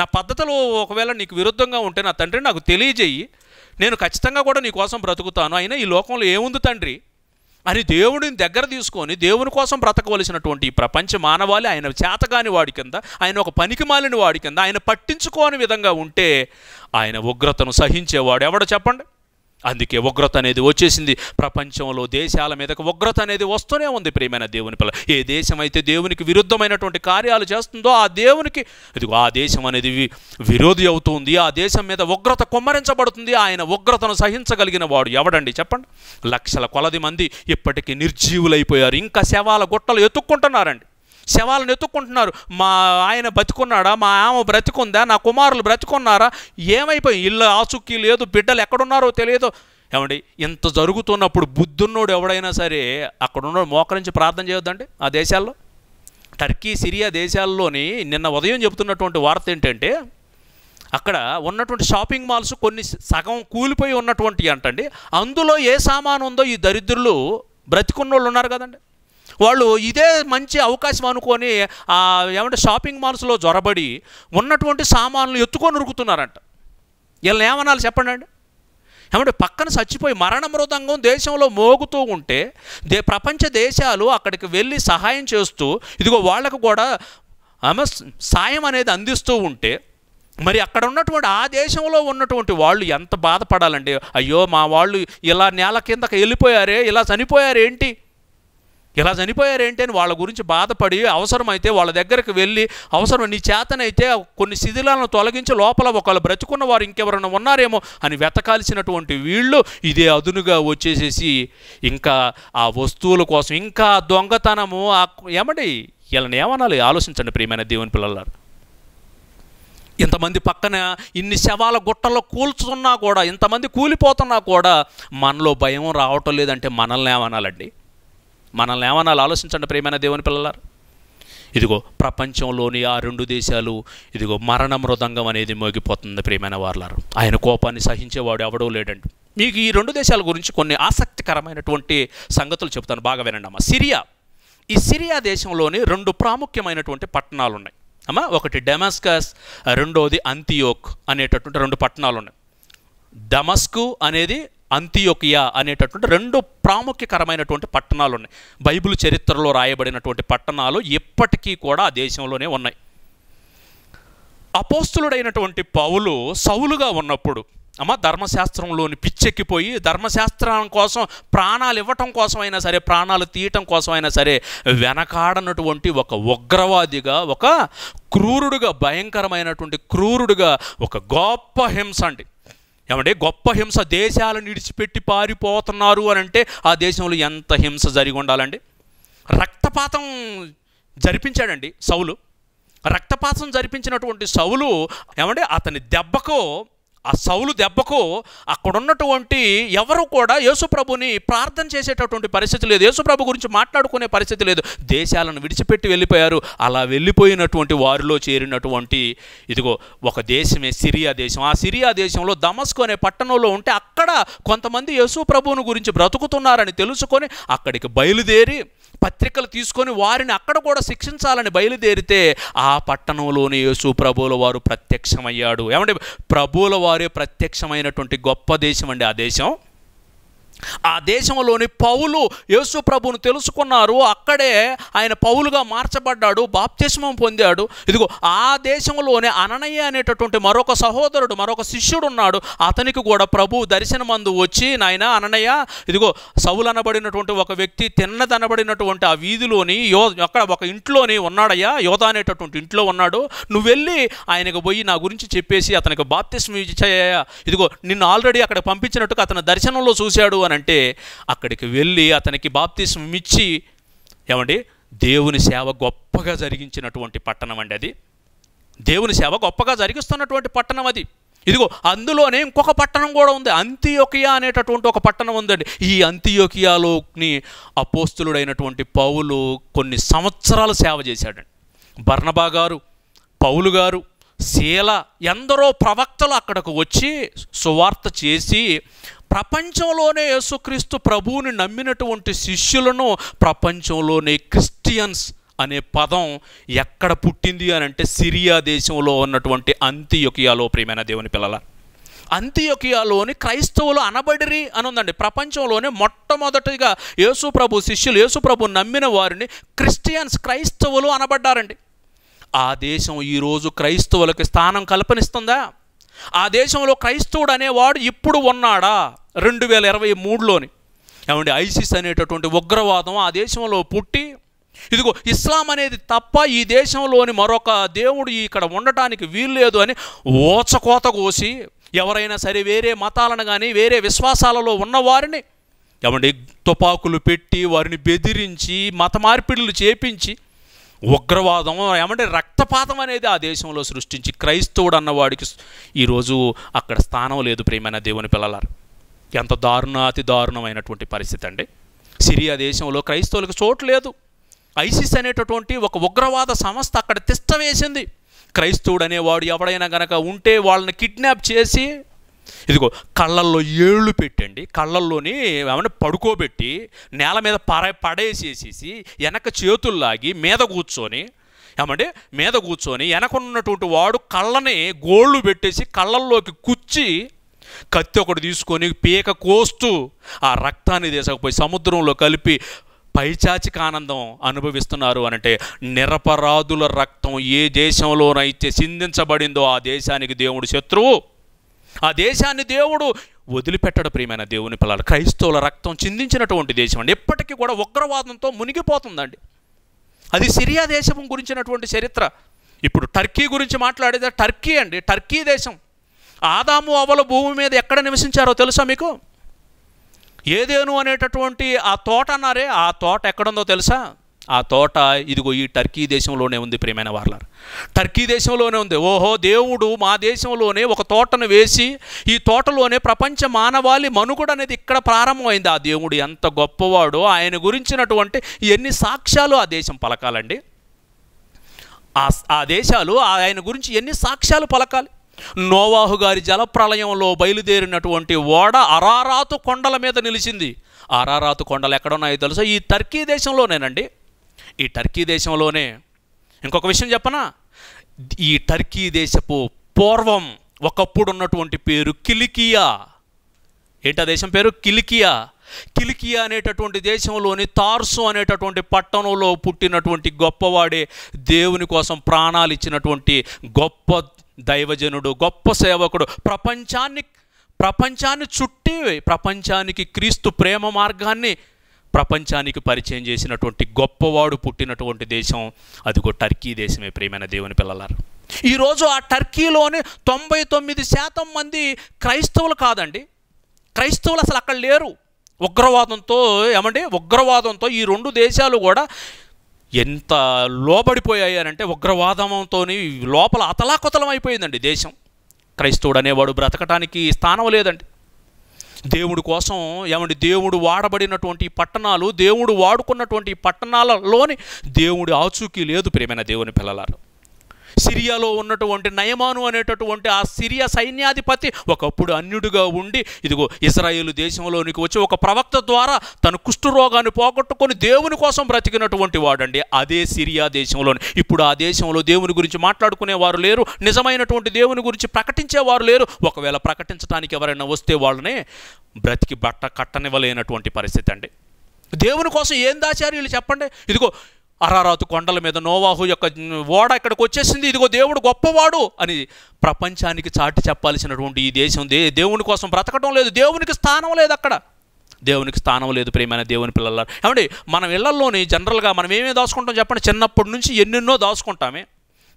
A: నా పద్ధతులు ఒకవేళ నీకు విరుద్ధంగా ఉంటే నా తండ్రి నాకు తెలియజేయి నేను ఖచ్చితంగా కూడా నీకోసం బ్రతుకుతాను అయినా ఈ లోకంలో ఏముంది తండ్రి అని దేవుడిని దగ్గర తీసుకొని దేవుని కోసం బ్రతకవలసినటువంటి ఈ ప్రపంచ మానవాళి ఆయన చేతగాని వాడి కింద ఆయన ఒక పనికి మాలిన వాడి కింద ఆయన పట్టించుకోని విధంగా ఉంటే ఆయన ఉగ్రతను సహించేవాడు ఎవడో చెప్పండి అందుకే ఉగ్రత అనేది వచ్చేసింది ప్రపంచంలో దేశాల మీదకు ఉగ్రత అనేది వస్తూనే ఉంది ప్రియమైన దేవుని పిల్ల ఏ దేశం అయితే దేవునికి విరుద్ధమైనటువంటి కార్యాలు చేస్తుందో ఆ దేవునికి ఇదిగో ఆ దేశం అనేది విరోధి అవుతుంది ఆ దేశం మీద ఉగ్రత కుమ్మరించబడుతుంది ఆయన ఉగ్రతను సహించగలిగిన వాడు ఎవడండి చెప్పండి లక్షల కొలది మంది ఇప్పటికీ నిర్జీవులైపోయారు ఇంకా శవాల గుట్టలు ఎత్తుక్కుంటున్నారండి శవాలను ఎత్తుక్కుంటున్నారు మా ఆయన బ్రతికున్నాడా మా ఆమె బ్రతికుందా నా కుమారులు బ్రతుకున్నారా ఏమైపోయి ఇల్లు ఆసుక్కి లేదు బిడ్డలు ఎక్కడున్నారో తెలియదు ఏమండి ఇంత జరుగుతున్నప్పుడు బుద్ధున్నోడు ఎవడైనా సరే అక్కడున్నోడు మోకరించి ప్రార్థన చేయొద్దండి ఆ దేశాల్లో టర్కీ సిరియా దేశాల్లోని నిన్న ఉదయం చెబుతున్నటువంటి వార్త ఏంటంటే అక్కడ ఉన్నటువంటి షాపింగ్ మాల్స్ కొన్ని సగం కూలిపోయి ఉన్నటువంటి అంటండి అందులో ఏ సామాను ఉందో ఈ దరిద్రులు బ్రతికున్నోళ్ళు ఉన్నారు కదండి వాళ్ళు ఇదే మంచి అవకాశం అనుకొని ఏమంటే షాపింగ్ మాల్స్లో జొరబడి ఉన్నటువంటి సామాన్లు ఎత్తుకొని ఉరుకుతున్నారంట వీళ్ళని ఏమనాలి చెప్పండి అండి ఏమంటే పక్కన చచ్చిపోయి మరణ మృదంగం దేశంలో మోగుతూ ఉంటే దే ప్రపంచ దేశాలు అక్కడికి వెళ్ళి సహాయం చేస్తూ ఇదిగో వాళ్ళకు కూడా ఆమె సాయం అనేది అందిస్తూ ఉంటే మరి అక్కడ ఉన్నటువంటి ఆ దేశంలో ఉన్నటువంటి వాళ్ళు ఎంత బాధపడాలండి అయ్యో మా వాళ్ళు ఇలా నేల కిందకి వెళ్ళిపోయారే ఇలా చనిపోయారు ఏంటి ఇలా చనిపోయారేంటి అని వాళ్ళ గురించి బాధపడి అవసరమైతే వాళ్ళ దగ్గరికి వెళ్ళి అవసరం నీ చేతనైతే కొన్ని శిథిలాలను తొలగించి లోపల ఒకళ్ళు బ్రతుకున్న వారు ఇంకెవరైనా ఉన్నారేమో అని వెతకాల్సినటువంటి వీళ్ళు ఇదే అదునుగా వచ్చేసేసి ఇంకా ఆ వస్తువుల కోసం ఇంకా దొంగతనము ఆ ఏమండి వీళ్ళని ఏమనాలి ఆలోచించండి ప్రియమైన దేవుని పిల్లలారు ఇంతమంది పక్కన ఇన్ని శవాల గుట్టల్లో కూల్చున్నా కూడా ఇంతమంది కూలిపోతున్నా కూడా మనలో భయం రావటం లేదంటే మనల్ని ఏమనాలండి మనల్ని ఏమన్నా ఆలోచించండి ప్రేమైన దేవుని పిల్లలారు ఇదిగో ప్రపంచంలోని ఆ రెండు దేశాలు ఇదిగో మరణ మృదంగం అనేది మోగిపోతుంది ప్రియమైన వార్లారు ఆయన కోపాన్ని సహించేవాడు ఎవడో లేడండి మీకు ఈ రెండు దేశాల గురించి కొన్ని ఆసక్తికరమైనటువంటి సంగతులు చెబుతాను బాగా వినండి అమ్మ సిరియా ఈ సిరియా దేశంలోని రెండు ప్రాముఖ్యమైనటువంటి పట్టణాలు ఉన్నాయి అమ్మ ఒకటి డెమాస్కస్ రెండోది అంతియోక్ అనేటటువంటి రెండు పట్టణాలు ఉన్నాయి డమస్కు అనేది అంతియోకియా అనేటటువంటి రెండు ప్రాముఖ్యకరమైనటువంటి పట్టణాలు ఉన్నాయి బైబిల్ చరిత్రలో రాయబడినటువంటి పట్టణాలు ఇప్పటికీ కూడా ఆ దేశంలోనే ఉన్నాయి అపోస్తులుడైనటువంటి పౌలు సౌలుగా ఉన్నప్పుడు అమ్మ ధర్మశాస్త్రంలోని పిచ్చెక్కిపోయి ధర్మశాస్త్రం కోసం ప్రాణాలు ఇవ్వటం కోసమైనా సరే ప్రాణాలు తీయటం కోసమైనా సరే వెనకాడనటువంటి ఒక ఉగ్రవాదిగా ఒక క్రూరుడుగా భయంకరమైనటువంటి క్రూరుడుగా ఒక గొప్ప హింస అండి ఏమంటే గొప్ప హింస దేశాలను విడిచిపెట్టి పారిపోతున్నారు అని అంటే ఆ దేశంలో ఎంత హింస జరిగి ఉండాలండి రక్తపాతం జరిపించాడండి సౌలు రక్తపాతం జరిపించినటువంటి సౌలు ఏమంటే అతని దెబ్బకు ఆ సౌలు దెబ్బకు అక్కడున్నటువంటి ఎవరు కూడా యేసుప్రభుని ప్రార్థన చేసేటటువంటి పరిస్థితి లేదు యేసుప్రభు గురించి మాట్లాడుకునే పరిస్థితి లేదు దేశాలను విడిచిపెట్టి వెళ్ళిపోయారు అలా వెళ్ళిపోయినటువంటి వారిలో చేరినటువంటి ఇదిగో ఒక దేశమే సిరియా దేశం ఆ సిరియా దేశంలో దమస్కు అనే పట్టణంలో ఉంటే అక్కడ కొంతమంది యేసుప్రభువుని గురించి బ్రతుకుతున్నారని తెలుసుకొని అక్కడికి బయలుదేరి పత్రికలు తీసుకొని వారిని అక్కడ కూడా శిక్షించాలని బయలుదేరితే ఆ పట్టణంలోని యేసు ప్రభువుల వారు ప్రత్యక్షమయ్యాడు ఏమంటే ప్రభువుల వారే ప్రత్యక్షమైనటువంటి గొప్ప దేశం అండి ఆ దేశం ఆ దేశంలోని పౌలు యేసు ప్రభువును తెలుసుకున్నారు అక్కడే ఆయన పౌలుగా మార్చబడ్డాడు బాప్తిస్మం పొందాడు ఇదిగో ఆ దేశంలోనే అననయ్య అనేటటువంటి మరొక సహోదరుడు మరొక శిష్యుడు ఉన్నాడు అతనికి కూడా ప్రభు దర్శనమందు వచ్చి నాయన అననయ్య ఇదిగో సవులనబడినటువంటి ఒక వ్యక్తి తిన్నదనబడినటువంటి ఆ వీధిలోని యో అక్కడ ఒక ఇంట్లోని ఉన్నాడయ్యా యోధ అనేటటువంటి ఇంట్లో ఉన్నాడు నువ్వు వెళ్ళి ఆయనకు పోయి నా గురించి చెప్పేసి అతనికి బాప్తిస్మ ఇచ్చాయ్యా ఇదిగో నిన్ను ఆల్రెడీ అక్కడ పంపించినట్టుగా అతను దర్శనంలో చూశాడు అని అంటే అక్కడికి వెళ్ళి అతనికి బాప్తిసం ఇచ్చి ఏమండి దేవుని సేవ గొప్పగా జరిగించినటువంటి పట్టణం అండి అది దేవుని సేవ గొప్పగా జరిగిస్తున్నటువంటి పట్టణం అది ఇదిగో అందులోనే ఇంకొక పట్టణం కూడా ఉంది అంత్యోకియా అనేటటువంటి ఒక పట్టణం ఉందండి ఈ అంత్యోకియాలోని అపోస్తులుడైనటువంటి పౌలు కొన్ని సంవత్సరాలు సేవ చేశాడండి బర్ణబా గారు పౌలు గారు శీల ఎందరో ప్రవక్తలు అక్కడకు వచ్చి సువార్త చేసి ప్రపంచంలోనే యేసుక్రీస్తు ప్రభువుని నమ్మినటువంటి శిష్యులను ప్రపంచంలోనే క్రిస్టియన్స్ అనే పదం ఎక్కడ పుట్టింది అని అంటే సిరియా దేశంలో ఉన్నటువంటి అంత్యొకియాలో ప్రియమైన దేవుని పిల్లల అంత్యొకియాలోని క్రైస్తవులు అనబడిరి అని ఉందండి ప్రపంచంలోనే మొట్టమొదటిగా యేసు ప్రభు శిష్యులు యేసు ప్రభు నమ్మిన వారిని క్రిస్టియన్స్ క్రైస్తవులు అనబడ్డారండి ఆ దేశం ఈరోజు క్రైస్తవులకి స్థానం కల్పనిస్తుందా ఆ దేశంలో క్రైస్తవుడు అనేవాడు ఇప్పుడు ఉన్నాడా రెండు వేల ఇరవై మూడులోని ఏమంటే ఐసిస్ అనేటటువంటి ఉగ్రవాదం ఆ దేశంలో పుట్టి ఇదిగో ఇస్లాం అనేది తప్ప ఈ దేశంలోని మరొక దేవుడు ఇక్కడ ఉండటానికి వీల్లేదు అని ఓచకోత కోసి ఎవరైనా సరే వేరే మతాలను కానీ వేరే విశ్వాసాలలో ఉన్నవారిని ఏమంటే తుపాకులు పెట్టి వారిని బెదిరించి మత మార్పిడులు చేపించి ఉగ్రవాదం ఏమంటే రక్తపాతం అనేది ఆ దేశంలో సృష్టించి క్రైస్తవుడు అన్నవాడికి ఈరోజు అక్కడ స్థానం లేదు ప్రేమైన దేవుని పిల్లలారు ఎంత దారుణ అతి దారుణమైనటువంటి పరిస్థితి అండి సిరియా దేశంలో క్రైస్తవులకు చోటు లేదు ఐసిస్ అనేటటువంటి ఒక ఉగ్రవాద సంస్థ అక్కడ తిష్టవేసింది క్రైస్తవుడు అనేవాడు ఎవడైనా గనక ఉంటే వాళ్ళని కిడ్నాప్ చేసి ఇదిగో కళ్ళల్లో ఏళ్ళు పెట్టండి కళ్ళల్లోని ఏమైనా పడుకోబెట్టి నేల మీద పర పడేసేసేసి వెనక చేతుల్లాగి మీద కూర్చొని ఏమంటే మీద కూర్చొని వెనకున్నటువంటి వాడు కళ్ళని గోళ్ళు పెట్టేసి కళ్ళల్లోకి కుచ్చి కత్తి ఒకటి తీసుకొని పీక కోస్తూ ఆ రక్తాన్ని తీసకపోయి సముద్రంలో కలిపి పైచాచిక ఆనందం అనుభవిస్తున్నారు అనంటే నిరపరాధుల రక్తం ఏ దేశంలోనైతే సింధించబడిందో ఆ దేశానికి దేవుడు శత్రువు ఆ దేశాన్ని దేవుడు వదిలిపెట్టడు ప్రియమైన దేవుని పిల్లలు క్రైస్తవుల రక్తం చిందించినటువంటి దేశం అండి ఎప్పటికీ కూడా ఉగ్రవాదంతో మునిగిపోతుందండి అది సిరియా దేశం గురించినటువంటి చరిత్ర ఇప్పుడు టర్కీ గురించి మాట్లాడేది టర్కీ అండి టర్కీ దేశం ఆదాము అవల భూమి మీద ఎక్కడ నివసించారో తెలుసా మీకు ఏదేను అనేటటువంటి ఆ తోట అన్నారే ఆ తోట ఎక్కడుందో తెలుసా ఆ తోట ఇదిగో ఈ టర్కీ దేశంలోనే ఉంది ప్రియమైన వార్లర్ టర్కీ దేశంలోనే ఉంది ఓహో దేవుడు మా దేశంలోనే ఒక తోటను వేసి ఈ తోటలోనే ప్రపంచ మానవాళి మనుగుడ అనేది ఇక్కడ ప్రారంభమైంది ఆ దేవుడు ఎంత గొప్పవాడో ఆయన గురించినటువంటి ఎన్ని సాక్ష్యాలు ఆ దేశం పలకాలండి ఆ దేశాలు ఆయన గురించి ఎన్ని సాక్ష్యాలు పలకాలి నోవాహు గారి జలప్రలయంలో బయలుదేరినటువంటి ఓడ అరారాతు కొండల మీద నిలిచింది అరారాతు కొండలు ఎక్కడున్నాయో తెలుసా ఈ టర్కీ దేశంలోనేనండి ఈ టర్కీ దేశంలోనే ఇంకొక విషయం చెప్పనా ఈ టర్కీ దేశపు పూర్వం ఒకప్పుడు ఉన్నటువంటి పేరు కిలికియా ఏంటి దేశం పేరు కిలికియా కిలికియా అనేటటువంటి దేశంలోని తార్సు అనేటటువంటి పట్టణంలో పుట్టినటువంటి గొప్పవాడే దేవుని కోసం ప్రాణాలు ఇచ్చినటువంటి గొప్ప దైవజనుడు గొప్ప సేవకుడు ప్రపంచాన్ని ప్రపంచాన్ని చుట్టి ప్రపంచానికి క్రీస్తు ప్రేమ మార్గాన్ని ప్రపంచానికి పరిచయం చేసినటువంటి గొప్పవాడు పుట్టినటువంటి దేశం అదిగో టర్కీ దేశమే ప్రియమైన దేవుని పిల్లలారు ఈరోజు ఆ టర్కీలోని తొంభై తొమ్మిది శాతం మంది క్రైస్తవులు కాదండి క్రైస్తవులు అసలు అక్కడ లేరు ఉగ్రవాదంతో ఏమండి ఉగ్రవాదంతో ఈ రెండు దేశాలు కూడా ఎంత లోబడిపోయాయనంటే ఉగ్రవాదంతో లోపల అతలాకుతలం అయిపోయిందండి దేశం క్రైస్తవుడు అనేవాడు బ్రతకటానికి స్థానం లేదండి దేవుడి కోసం ఏమంటే దేవుడు వాడబడినటువంటి పట్టణాలు దేవుడు వాడుకున్నటువంటి పట్టణాలలోని దేవుడి ఆచూకీ లేదు ప్రేమైన దేవుని పిల్లలారు సిరియాలో ఉన్నటువంటి నయమాను అనేటటువంటి ఆ సిరియా సైన్యాధిపతి ఒకప్పుడు అన్యుడిగా ఉండి ఇదిగో ఇజ్రాయేల్ దేశంలోనికి వచ్చి ఒక ప్రవక్త ద్వారా తన కుష్ఠరోగాన్ని పోగొట్టుకొని దేవుని కోసం బ్రతికినటువంటి వాడండి అదే సిరియా దేశంలోని ఇప్పుడు ఆ దేశంలో దేవుని గురించి మాట్లాడుకునేవారు లేరు నిజమైనటువంటి దేవుని గురించి ప్రకటించేవారు లేరు ఒకవేళ ప్రకటించడానికి ఎవరైనా వస్తే వాళ్ళని బ్రతికి బట్ట కట్టనివ్వలేనటువంటి పరిస్థితి అండి దేవుని కోసం ఏం దాచార్యులు చెప్పండి ఇదిగో అరారాతు కొండల మీద నోవాహు యొక్క ఓడ ఇక్కడికి వచ్చేసింది ఇదిగో దేవుడు గొప్పవాడు అని ప్రపంచానికి చాటి చెప్పాల్సినటువంటి ఈ దేశం దే దేవుని కోసం బ్రతకడం లేదు దేవునికి స్థానం లేదు అక్కడ దేవునికి స్థానం లేదు ప్రేమైన దేవుని పిల్లల ఏమండి మనం ఇళ్లలోని జనరల్గా మనం ఏమేమి దాచుకుంటాం చెప్పండి చిన్నప్పటి నుంచి ఎన్నెన్నో దాచుకుంటామే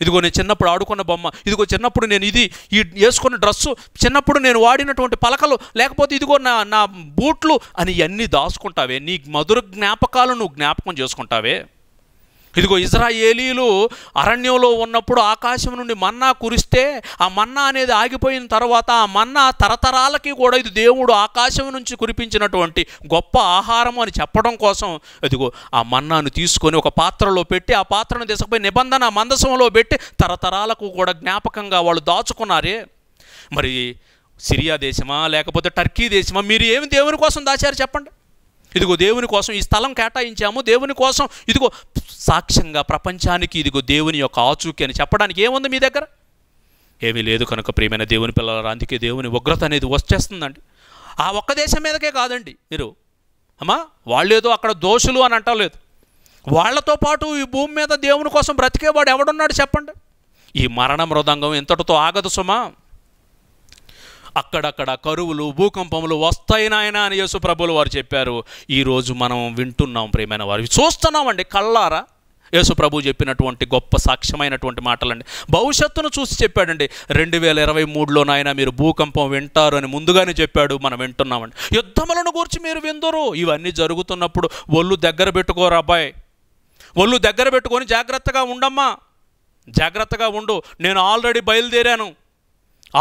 A: ఇదిగో నేను చిన్నప్పుడు ఆడుకున్న బొమ్మ ఇదిగో చిన్నప్పుడు నేను ఇది ఈ వేసుకున్న డ్రెస్సు చిన్నప్పుడు నేను వాడినటువంటి పలకలు లేకపోతే ఇదిగో నా నా బూట్లు అని ఇవన్నీ దాచుకుంటావే నీ మధుర జ్ఞాపకాలు నువ్వు జ్ఞాపకం చేసుకుంటావే ఇదిగో ఇజ్రాయేలీలు అరణ్యంలో ఉన్నప్పుడు ఆకాశం నుండి మన్నా కురిస్తే ఆ మన్నా అనేది ఆగిపోయిన తర్వాత ఆ మన్నా తరతరాలకి కూడా ఇది దేవుడు ఆకాశం నుంచి కురిపించినటువంటి గొప్ప ఆహారం అని చెప్పడం కోసం ఇదిగో ఆ మన్నాను తీసుకొని ఒక పాత్రలో పెట్టి ఆ పాత్రను తీసుకుపోయి నిబంధన మందసంలో పెట్టి తరతరాలకు కూడా జ్ఞాపకంగా వాళ్ళు దాచుకున్నారే మరి సిరియా దేశమా లేకపోతే టర్కీ దేశమా మీరు ఏమి దేవుని కోసం దాచారు చెప్పండి ఇదిగో దేవుని కోసం ఈ స్థలం కేటాయించాము దేవుని కోసం ఇదిగో సాక్ష్యంగా ప్రపంచానికి ఇదిగో దేవుని యొక్క ఆచూకీ అని చెప్పడానికి ఏముంది మీ దగ్గర ఏమీ లేదు కనుక ప్రియమైన దేవుని పిల్లల అందుకే దేవుని ఉగ్రత అనేది వచ్చేస్తుందండి ఆ ఒక్క దేశం మీదకే కాదండి మీరు అమ్మా వాళ్ళు ఏదో అక్కడ దోషులు అని అంటలేదు వాళ్లతో పాటు ఈ భూమి మీద దేవుని కోసం బ్రతికేవాడు ఎవడున్నాడు చెప్పండి ఈ మరణ మృదంగం ఎంతటితో ఆగదు సుమా అక్కడక్కడ కరువులు భూకంపములు వస్తాయి నాయన అని యేసు ప్రభులు వారు చెప్పారు ఈరోజు మనం వింటున్నాం ప్రేమైన వారు చూస్తున్నామండి కళ్ళారా యేసు ప్రభు చెప్పినటువంటి గొప్ప సాక్ష్యమైనటువంటి మాటలండి భవిష్యత్తును చూసి చెప్పాడండి రెండు వేల ఇరవై మూడులో నాయన మీరు భూకంపం వింటారు అని ముందుగానే చెప్పాడు మనం వింటున్నామండి యుద్ధములను గురించి మీరు విందరు ఇవన్నీ జరుగుతున్నప్పుడు ఒళ్ళు దగ్గర పెట్టుకోరు అబ్బాయి ఒళ్ళు దగ్గర పెట్టుకొని జాగ్రత్తగా ఉండమ్మా జాగ్రత్తగా ఉండు నేను ఆల్రెడీ బయలుదేరాను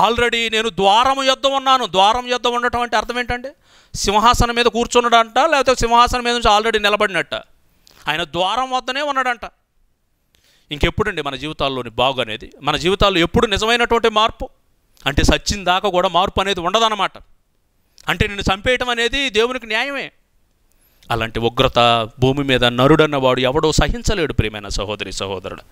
A: ఆల్రెడీ నేను ద్వారం యుద్ధం ఉన్నాను ద్వారం యుద్ధం ఉండటం అంటే అర్థం ఏంటండి సింహాసనం మీద కూర్చున్నాడంట లేకపోతే సింహాసనం మీద నుంచి ఆల్రెడీ నిలబడినట్ట ఆయన ద్వారం వద్దనే ఉన్నాడంట ఇంకెప్పుడండి మన జీవితాల్లోని బాగు అనేది మన జీవితాల్లో ఎప్పుడు నిజమైనటువంటి మార్పు అంటే సచ్చిన దాకా కూడా మార్పు అనేది ఉండదన్నమాట అంటే నేను చంపేయటం అనేది దేవునికి న్యాయమే అలాంటి ఉగ్రత భూమి మీద నరుడన్నవాడు ఎవడో సహించలేడు ప్రియమైన సహోదరి సహోదరుడు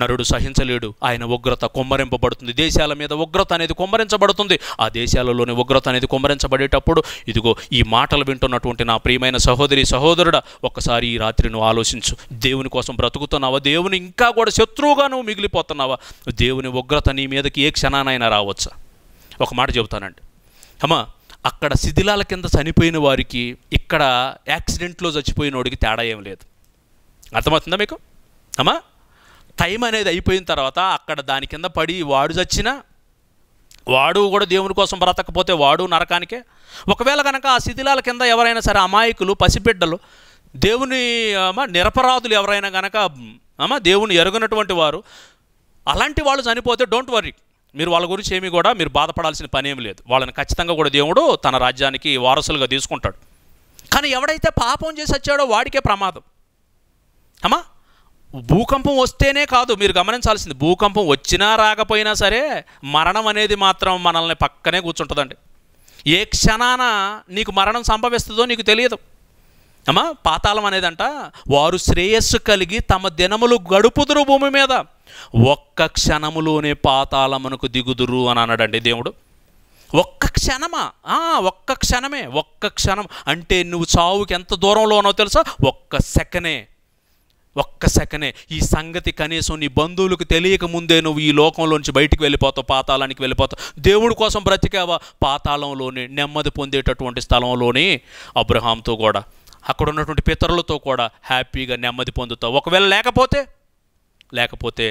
A: నరుడు సహించలేడు ఆయన ఉగ్రత కొమ్మరింపబడుతుంది దేశాల మీద ఉగ్రత అనేది కొమ్మరించబడుతుంది ఆ దేశాలలోని ఉగ్రత అనేది కొమ్మరించబడేటప్పుడు ఇదిగో ఈ మాటలు వింటున్నటువంటి నా ప్రియమైన సహోదరి సహోదరుడా ఒకసారి ఈ రాత్రి నువ్వు ఆలోచించు దేవుని కోసం బ్రతుకుతున్నావా దేవుని ఇంకా కూడా శత్రువుగా నువ్వు మిగిలిపోతున్నావా దేవుని ఉగ్రత నీ మీదకి ఏ క్షణానైనా రావచ్చా ఒక మాట చెబుతానండి అమ్మా అక్కడ శిథిలాల కింద చనిపోయిన వారికి ఇక్కడ యాక్సిడెంట్లో చచ్చిపోయిన వాడికి తేడా ఏం లేదు అర్థమవుతుందా మీకు అమ్మా టైం అనేది అయిపోయిన తర్వాత అక్కడ దాని కింద పడి వాడు చచ్చిన వాడు కూడా దేవుని కోసం బ్రతకపోతే వాడు నరకానికే ఒకవేళ కనుక ఆ శిథిలాల కింద ఎవరైనా సరే అమాయకులు పసిబిడ్డలు దేవుని నిరపరాధులు ఎవరైనా కనుక అమ్మ దేవుని ఎరుగినటువంటి వారు అలాంటి వాళ్ళు చనిపోతే డోంట్ వరీ మీరు వాళ్ళ గురించి ఏమీ కూడా మీరు బాధపడాల్సిన పని ఏమి లేదు వాళ్ళని ఖచ్చితంగా కూడా దేవుడు తన రాజ్యానికి వారసులుగా తీసుకుంటాడు కానీ ఎవడైతే పాపం చేసి వచ్చాడో వాడికే ప్రమాదం అమ్మా భూకంపం వస్తేనే కాదు మీరు గమనించాల్సింది భూకంపం వచ్చినా రాకపోయినా సరే మరణం అనేది మాత్రం మనల్ని పక్కనే కూర్చుంటుందండి ఏ క్షణాన నీకు మరణం సంభవిస్తుందో నీకు తెలియదు అమ్మా పాతాళం అనేదంట వారు శ్రేయస్సు కలిగి తమ దినములు గడుపుదురు భూమి మీద ఒక్క క్షణములోనే పాతాళమునకు దిగుదురు అని అన్నాడండి దేవుడు ఒక్క క్షణమా ఒక్క క్షణమే ఒక్క క్షణం అంటే నువ్వు చావుకి ఎంత దూరంలో ఉన్నావు తెలుసా ఒక్క సెకనే ఒక్క సెకనే ఈ సంగతి కనీసం నీ బంధువులకు తెలియక ముందే నువ్వు ఈ లోకంలోంచి బయటికి వెళ్ళిపోతావు పాతాళానికి వెళ్ళిపోతావు దేవుడి కోసం బ్రతికావా పాతాళంలోనే నెమ్మది పొందేటటువంటి స్థలంలోనే అబ్రహాంతో కూడా అక్కడ ఉన్నటువంటి పితరులతో కూడా హ్యాపీగా నెమ్మది పొందుతావు ఒకవేళ లేకపోతే లేకపోతే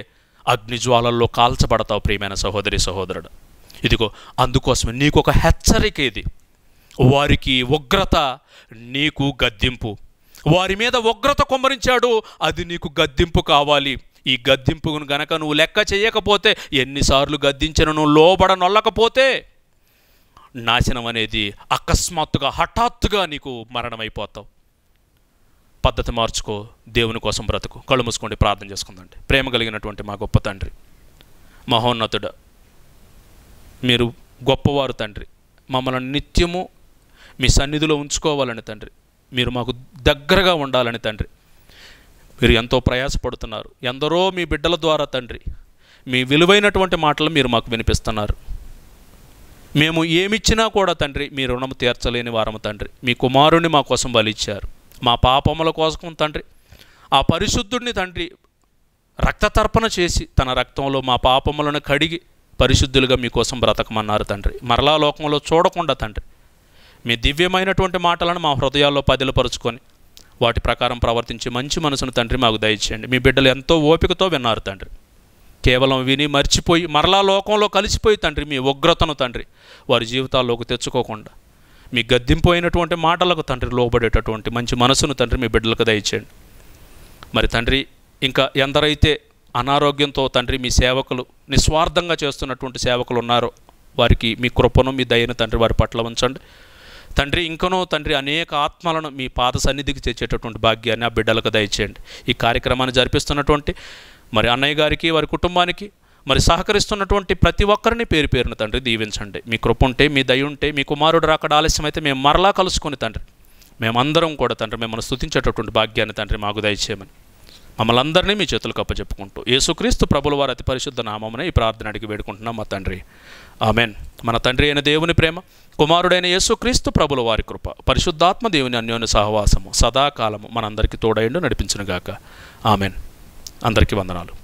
A: అగ్నిజ్వాలల్లో కాల్చబడతావు ప్రియమైన సహోదరి సహోదరుడు ఇదిగో అందుకోసమే నీకు ఒక హెచ్చరిక ఇది వారికి ఉగ్రత నీకు గద్దింపు వారి మీద ఉగ్రత కుమ్మరించాడు అది నీకు గద్దింపు కావాలి ఈ గద్దింపును గనక నువ్వు లెక్క చేయకపోతే ఎన్నిసార్లు గద్దించిన నువ్వు లోబడ నొల్లకపోతే నాశనం అనేది అకస్మాత్తుగా హఠాత్తుగా నీకు మరణమైపోతావు పద్ధతి మార్చుకో దేవుని కోసం బ్రతుకు కళ్ళు మూసుకోండి ప్రార్థన చేసుకుందండి ప్రేమ కలిగినటువంటి మా గొప్ప తండ్రి మహోన్నతుడ మీరు గొప్పవారు తండ్రి మమ్మల్ని నిత్యము మీ సన్నిధిలో ఉంచుకోవాలని తండ్రి మీరు మాకు దగ్గరగా ఉండాలని తండ్రి మీరు ఎంతో ప్రయాసపడుతున్నారు ఎందరో మీ బిడ్డల ద్వారా తండ్రి మీ విలువైనటువంటి మాటలు మీరు మాకు వినిపిస్తున్నారు మేము ఏమిచ్చినా కూడా తండ్రి మీ రుణం తీర్చలేని వారము తండ్రి మీ కుమారుణ్ణి మా కోసం బలిచ్చారు మా పాపముల కోసం తండ్రి ఆ పరిశుద్ధుడిని తండ్రి రక్తతర్పణ చేసి తన రక్తంలో మా పాపములను కడిగి పరిశుద్ధులుగా మీకోసం బ్రతకమన్నారు తండ్రి మరలా లోకంలో చూడకుండా తండ్రి మీ దివ్యమైనటువంటి మాటలను మా హృదయాల్లో పదిలపరుచుకొని వాటి ప్రకారం ప్రవర్తించి మంచి మనసును తండ్రి మాకు దయచేయండి మీ బిడ్డలు ఎంతో ఓపికతో విన్నారు తండ్రి కేవలం విని మర్చిపోయి మరలా లోకంలో కలిసిపోయి తండ్రి మీ ఉగ్రతను తండ్రి వారి జీవితాల్లోకి తెచ్చుకోకుండా మీ గద్దింపోయినటువంటి మాటలకు తండ్రి లోబడేటటువంటి మంచి మనసును తండ్రి మీ బిడ్డలకు దయచేయండి మరి తండ్రి ఇంకా ఎందరైతే అనారోగ్యంతో తండ్రి మీ సేవకులు నిస్వార్థంగా చేస్తున్నటువంటి సేవకులు ఉన్నారో వారికి మీ కృపను మీ దయను తండ్రి వారి పట్ల ఉంచండి తండ్రి ఇంకనో తండ్రి అనేక ఆత్మలను మీ పాద సన్నిధికి చేర్చేటటువంటి భాగ్యాన్ని ఆ బిడ్డలకు దయచేయండి ఈ కార్యక్రమాన్ని జరిపిస్తున్నటువంటి మరి అన్నయ్య గారికి వారి కుటుంబానికి మరి సహకరిస్తున్నటువంటి ప్రతి ఒక్కరిని పేరు పేరున తండ్రి దీవించండి మీ కృప ఉంటే మీ దయ ఉంటే మీ కుమారుడు రాకడ ఆలస్యం అయితే మేము మరలా కలుసుకొని తండ్రి మేమందరం కూడా తండ్రి మిమ్మల్ని స్థుతించేటటువంటి భాగ్యాన్ని తండ్రి మాకు దయచేయమని మమ్మల్ని అందరినీ మీ కప్ప చెప్పుకుంటూ యేసుక్రీస్తు ప్రభుల వారి అతి పరిశుద్ధ నామమునే ఈ ప్రార్థన అడిగి వేడుకుంటున్నాం మా తండ్రి ఆమెన్ మన తండ్రి అయిన దేవుని ప్రేమ కుమారుడైన యేసుక్రీస్తు ప్రభుల వారి కృప పరిశుద్ధాత్మ దేవుని అన్యోన్య సహవాసము సదాకాలము మనందరికీ తోడైండు నడిపించునుగాక ఆమెన్ అందరికీ వందనాలు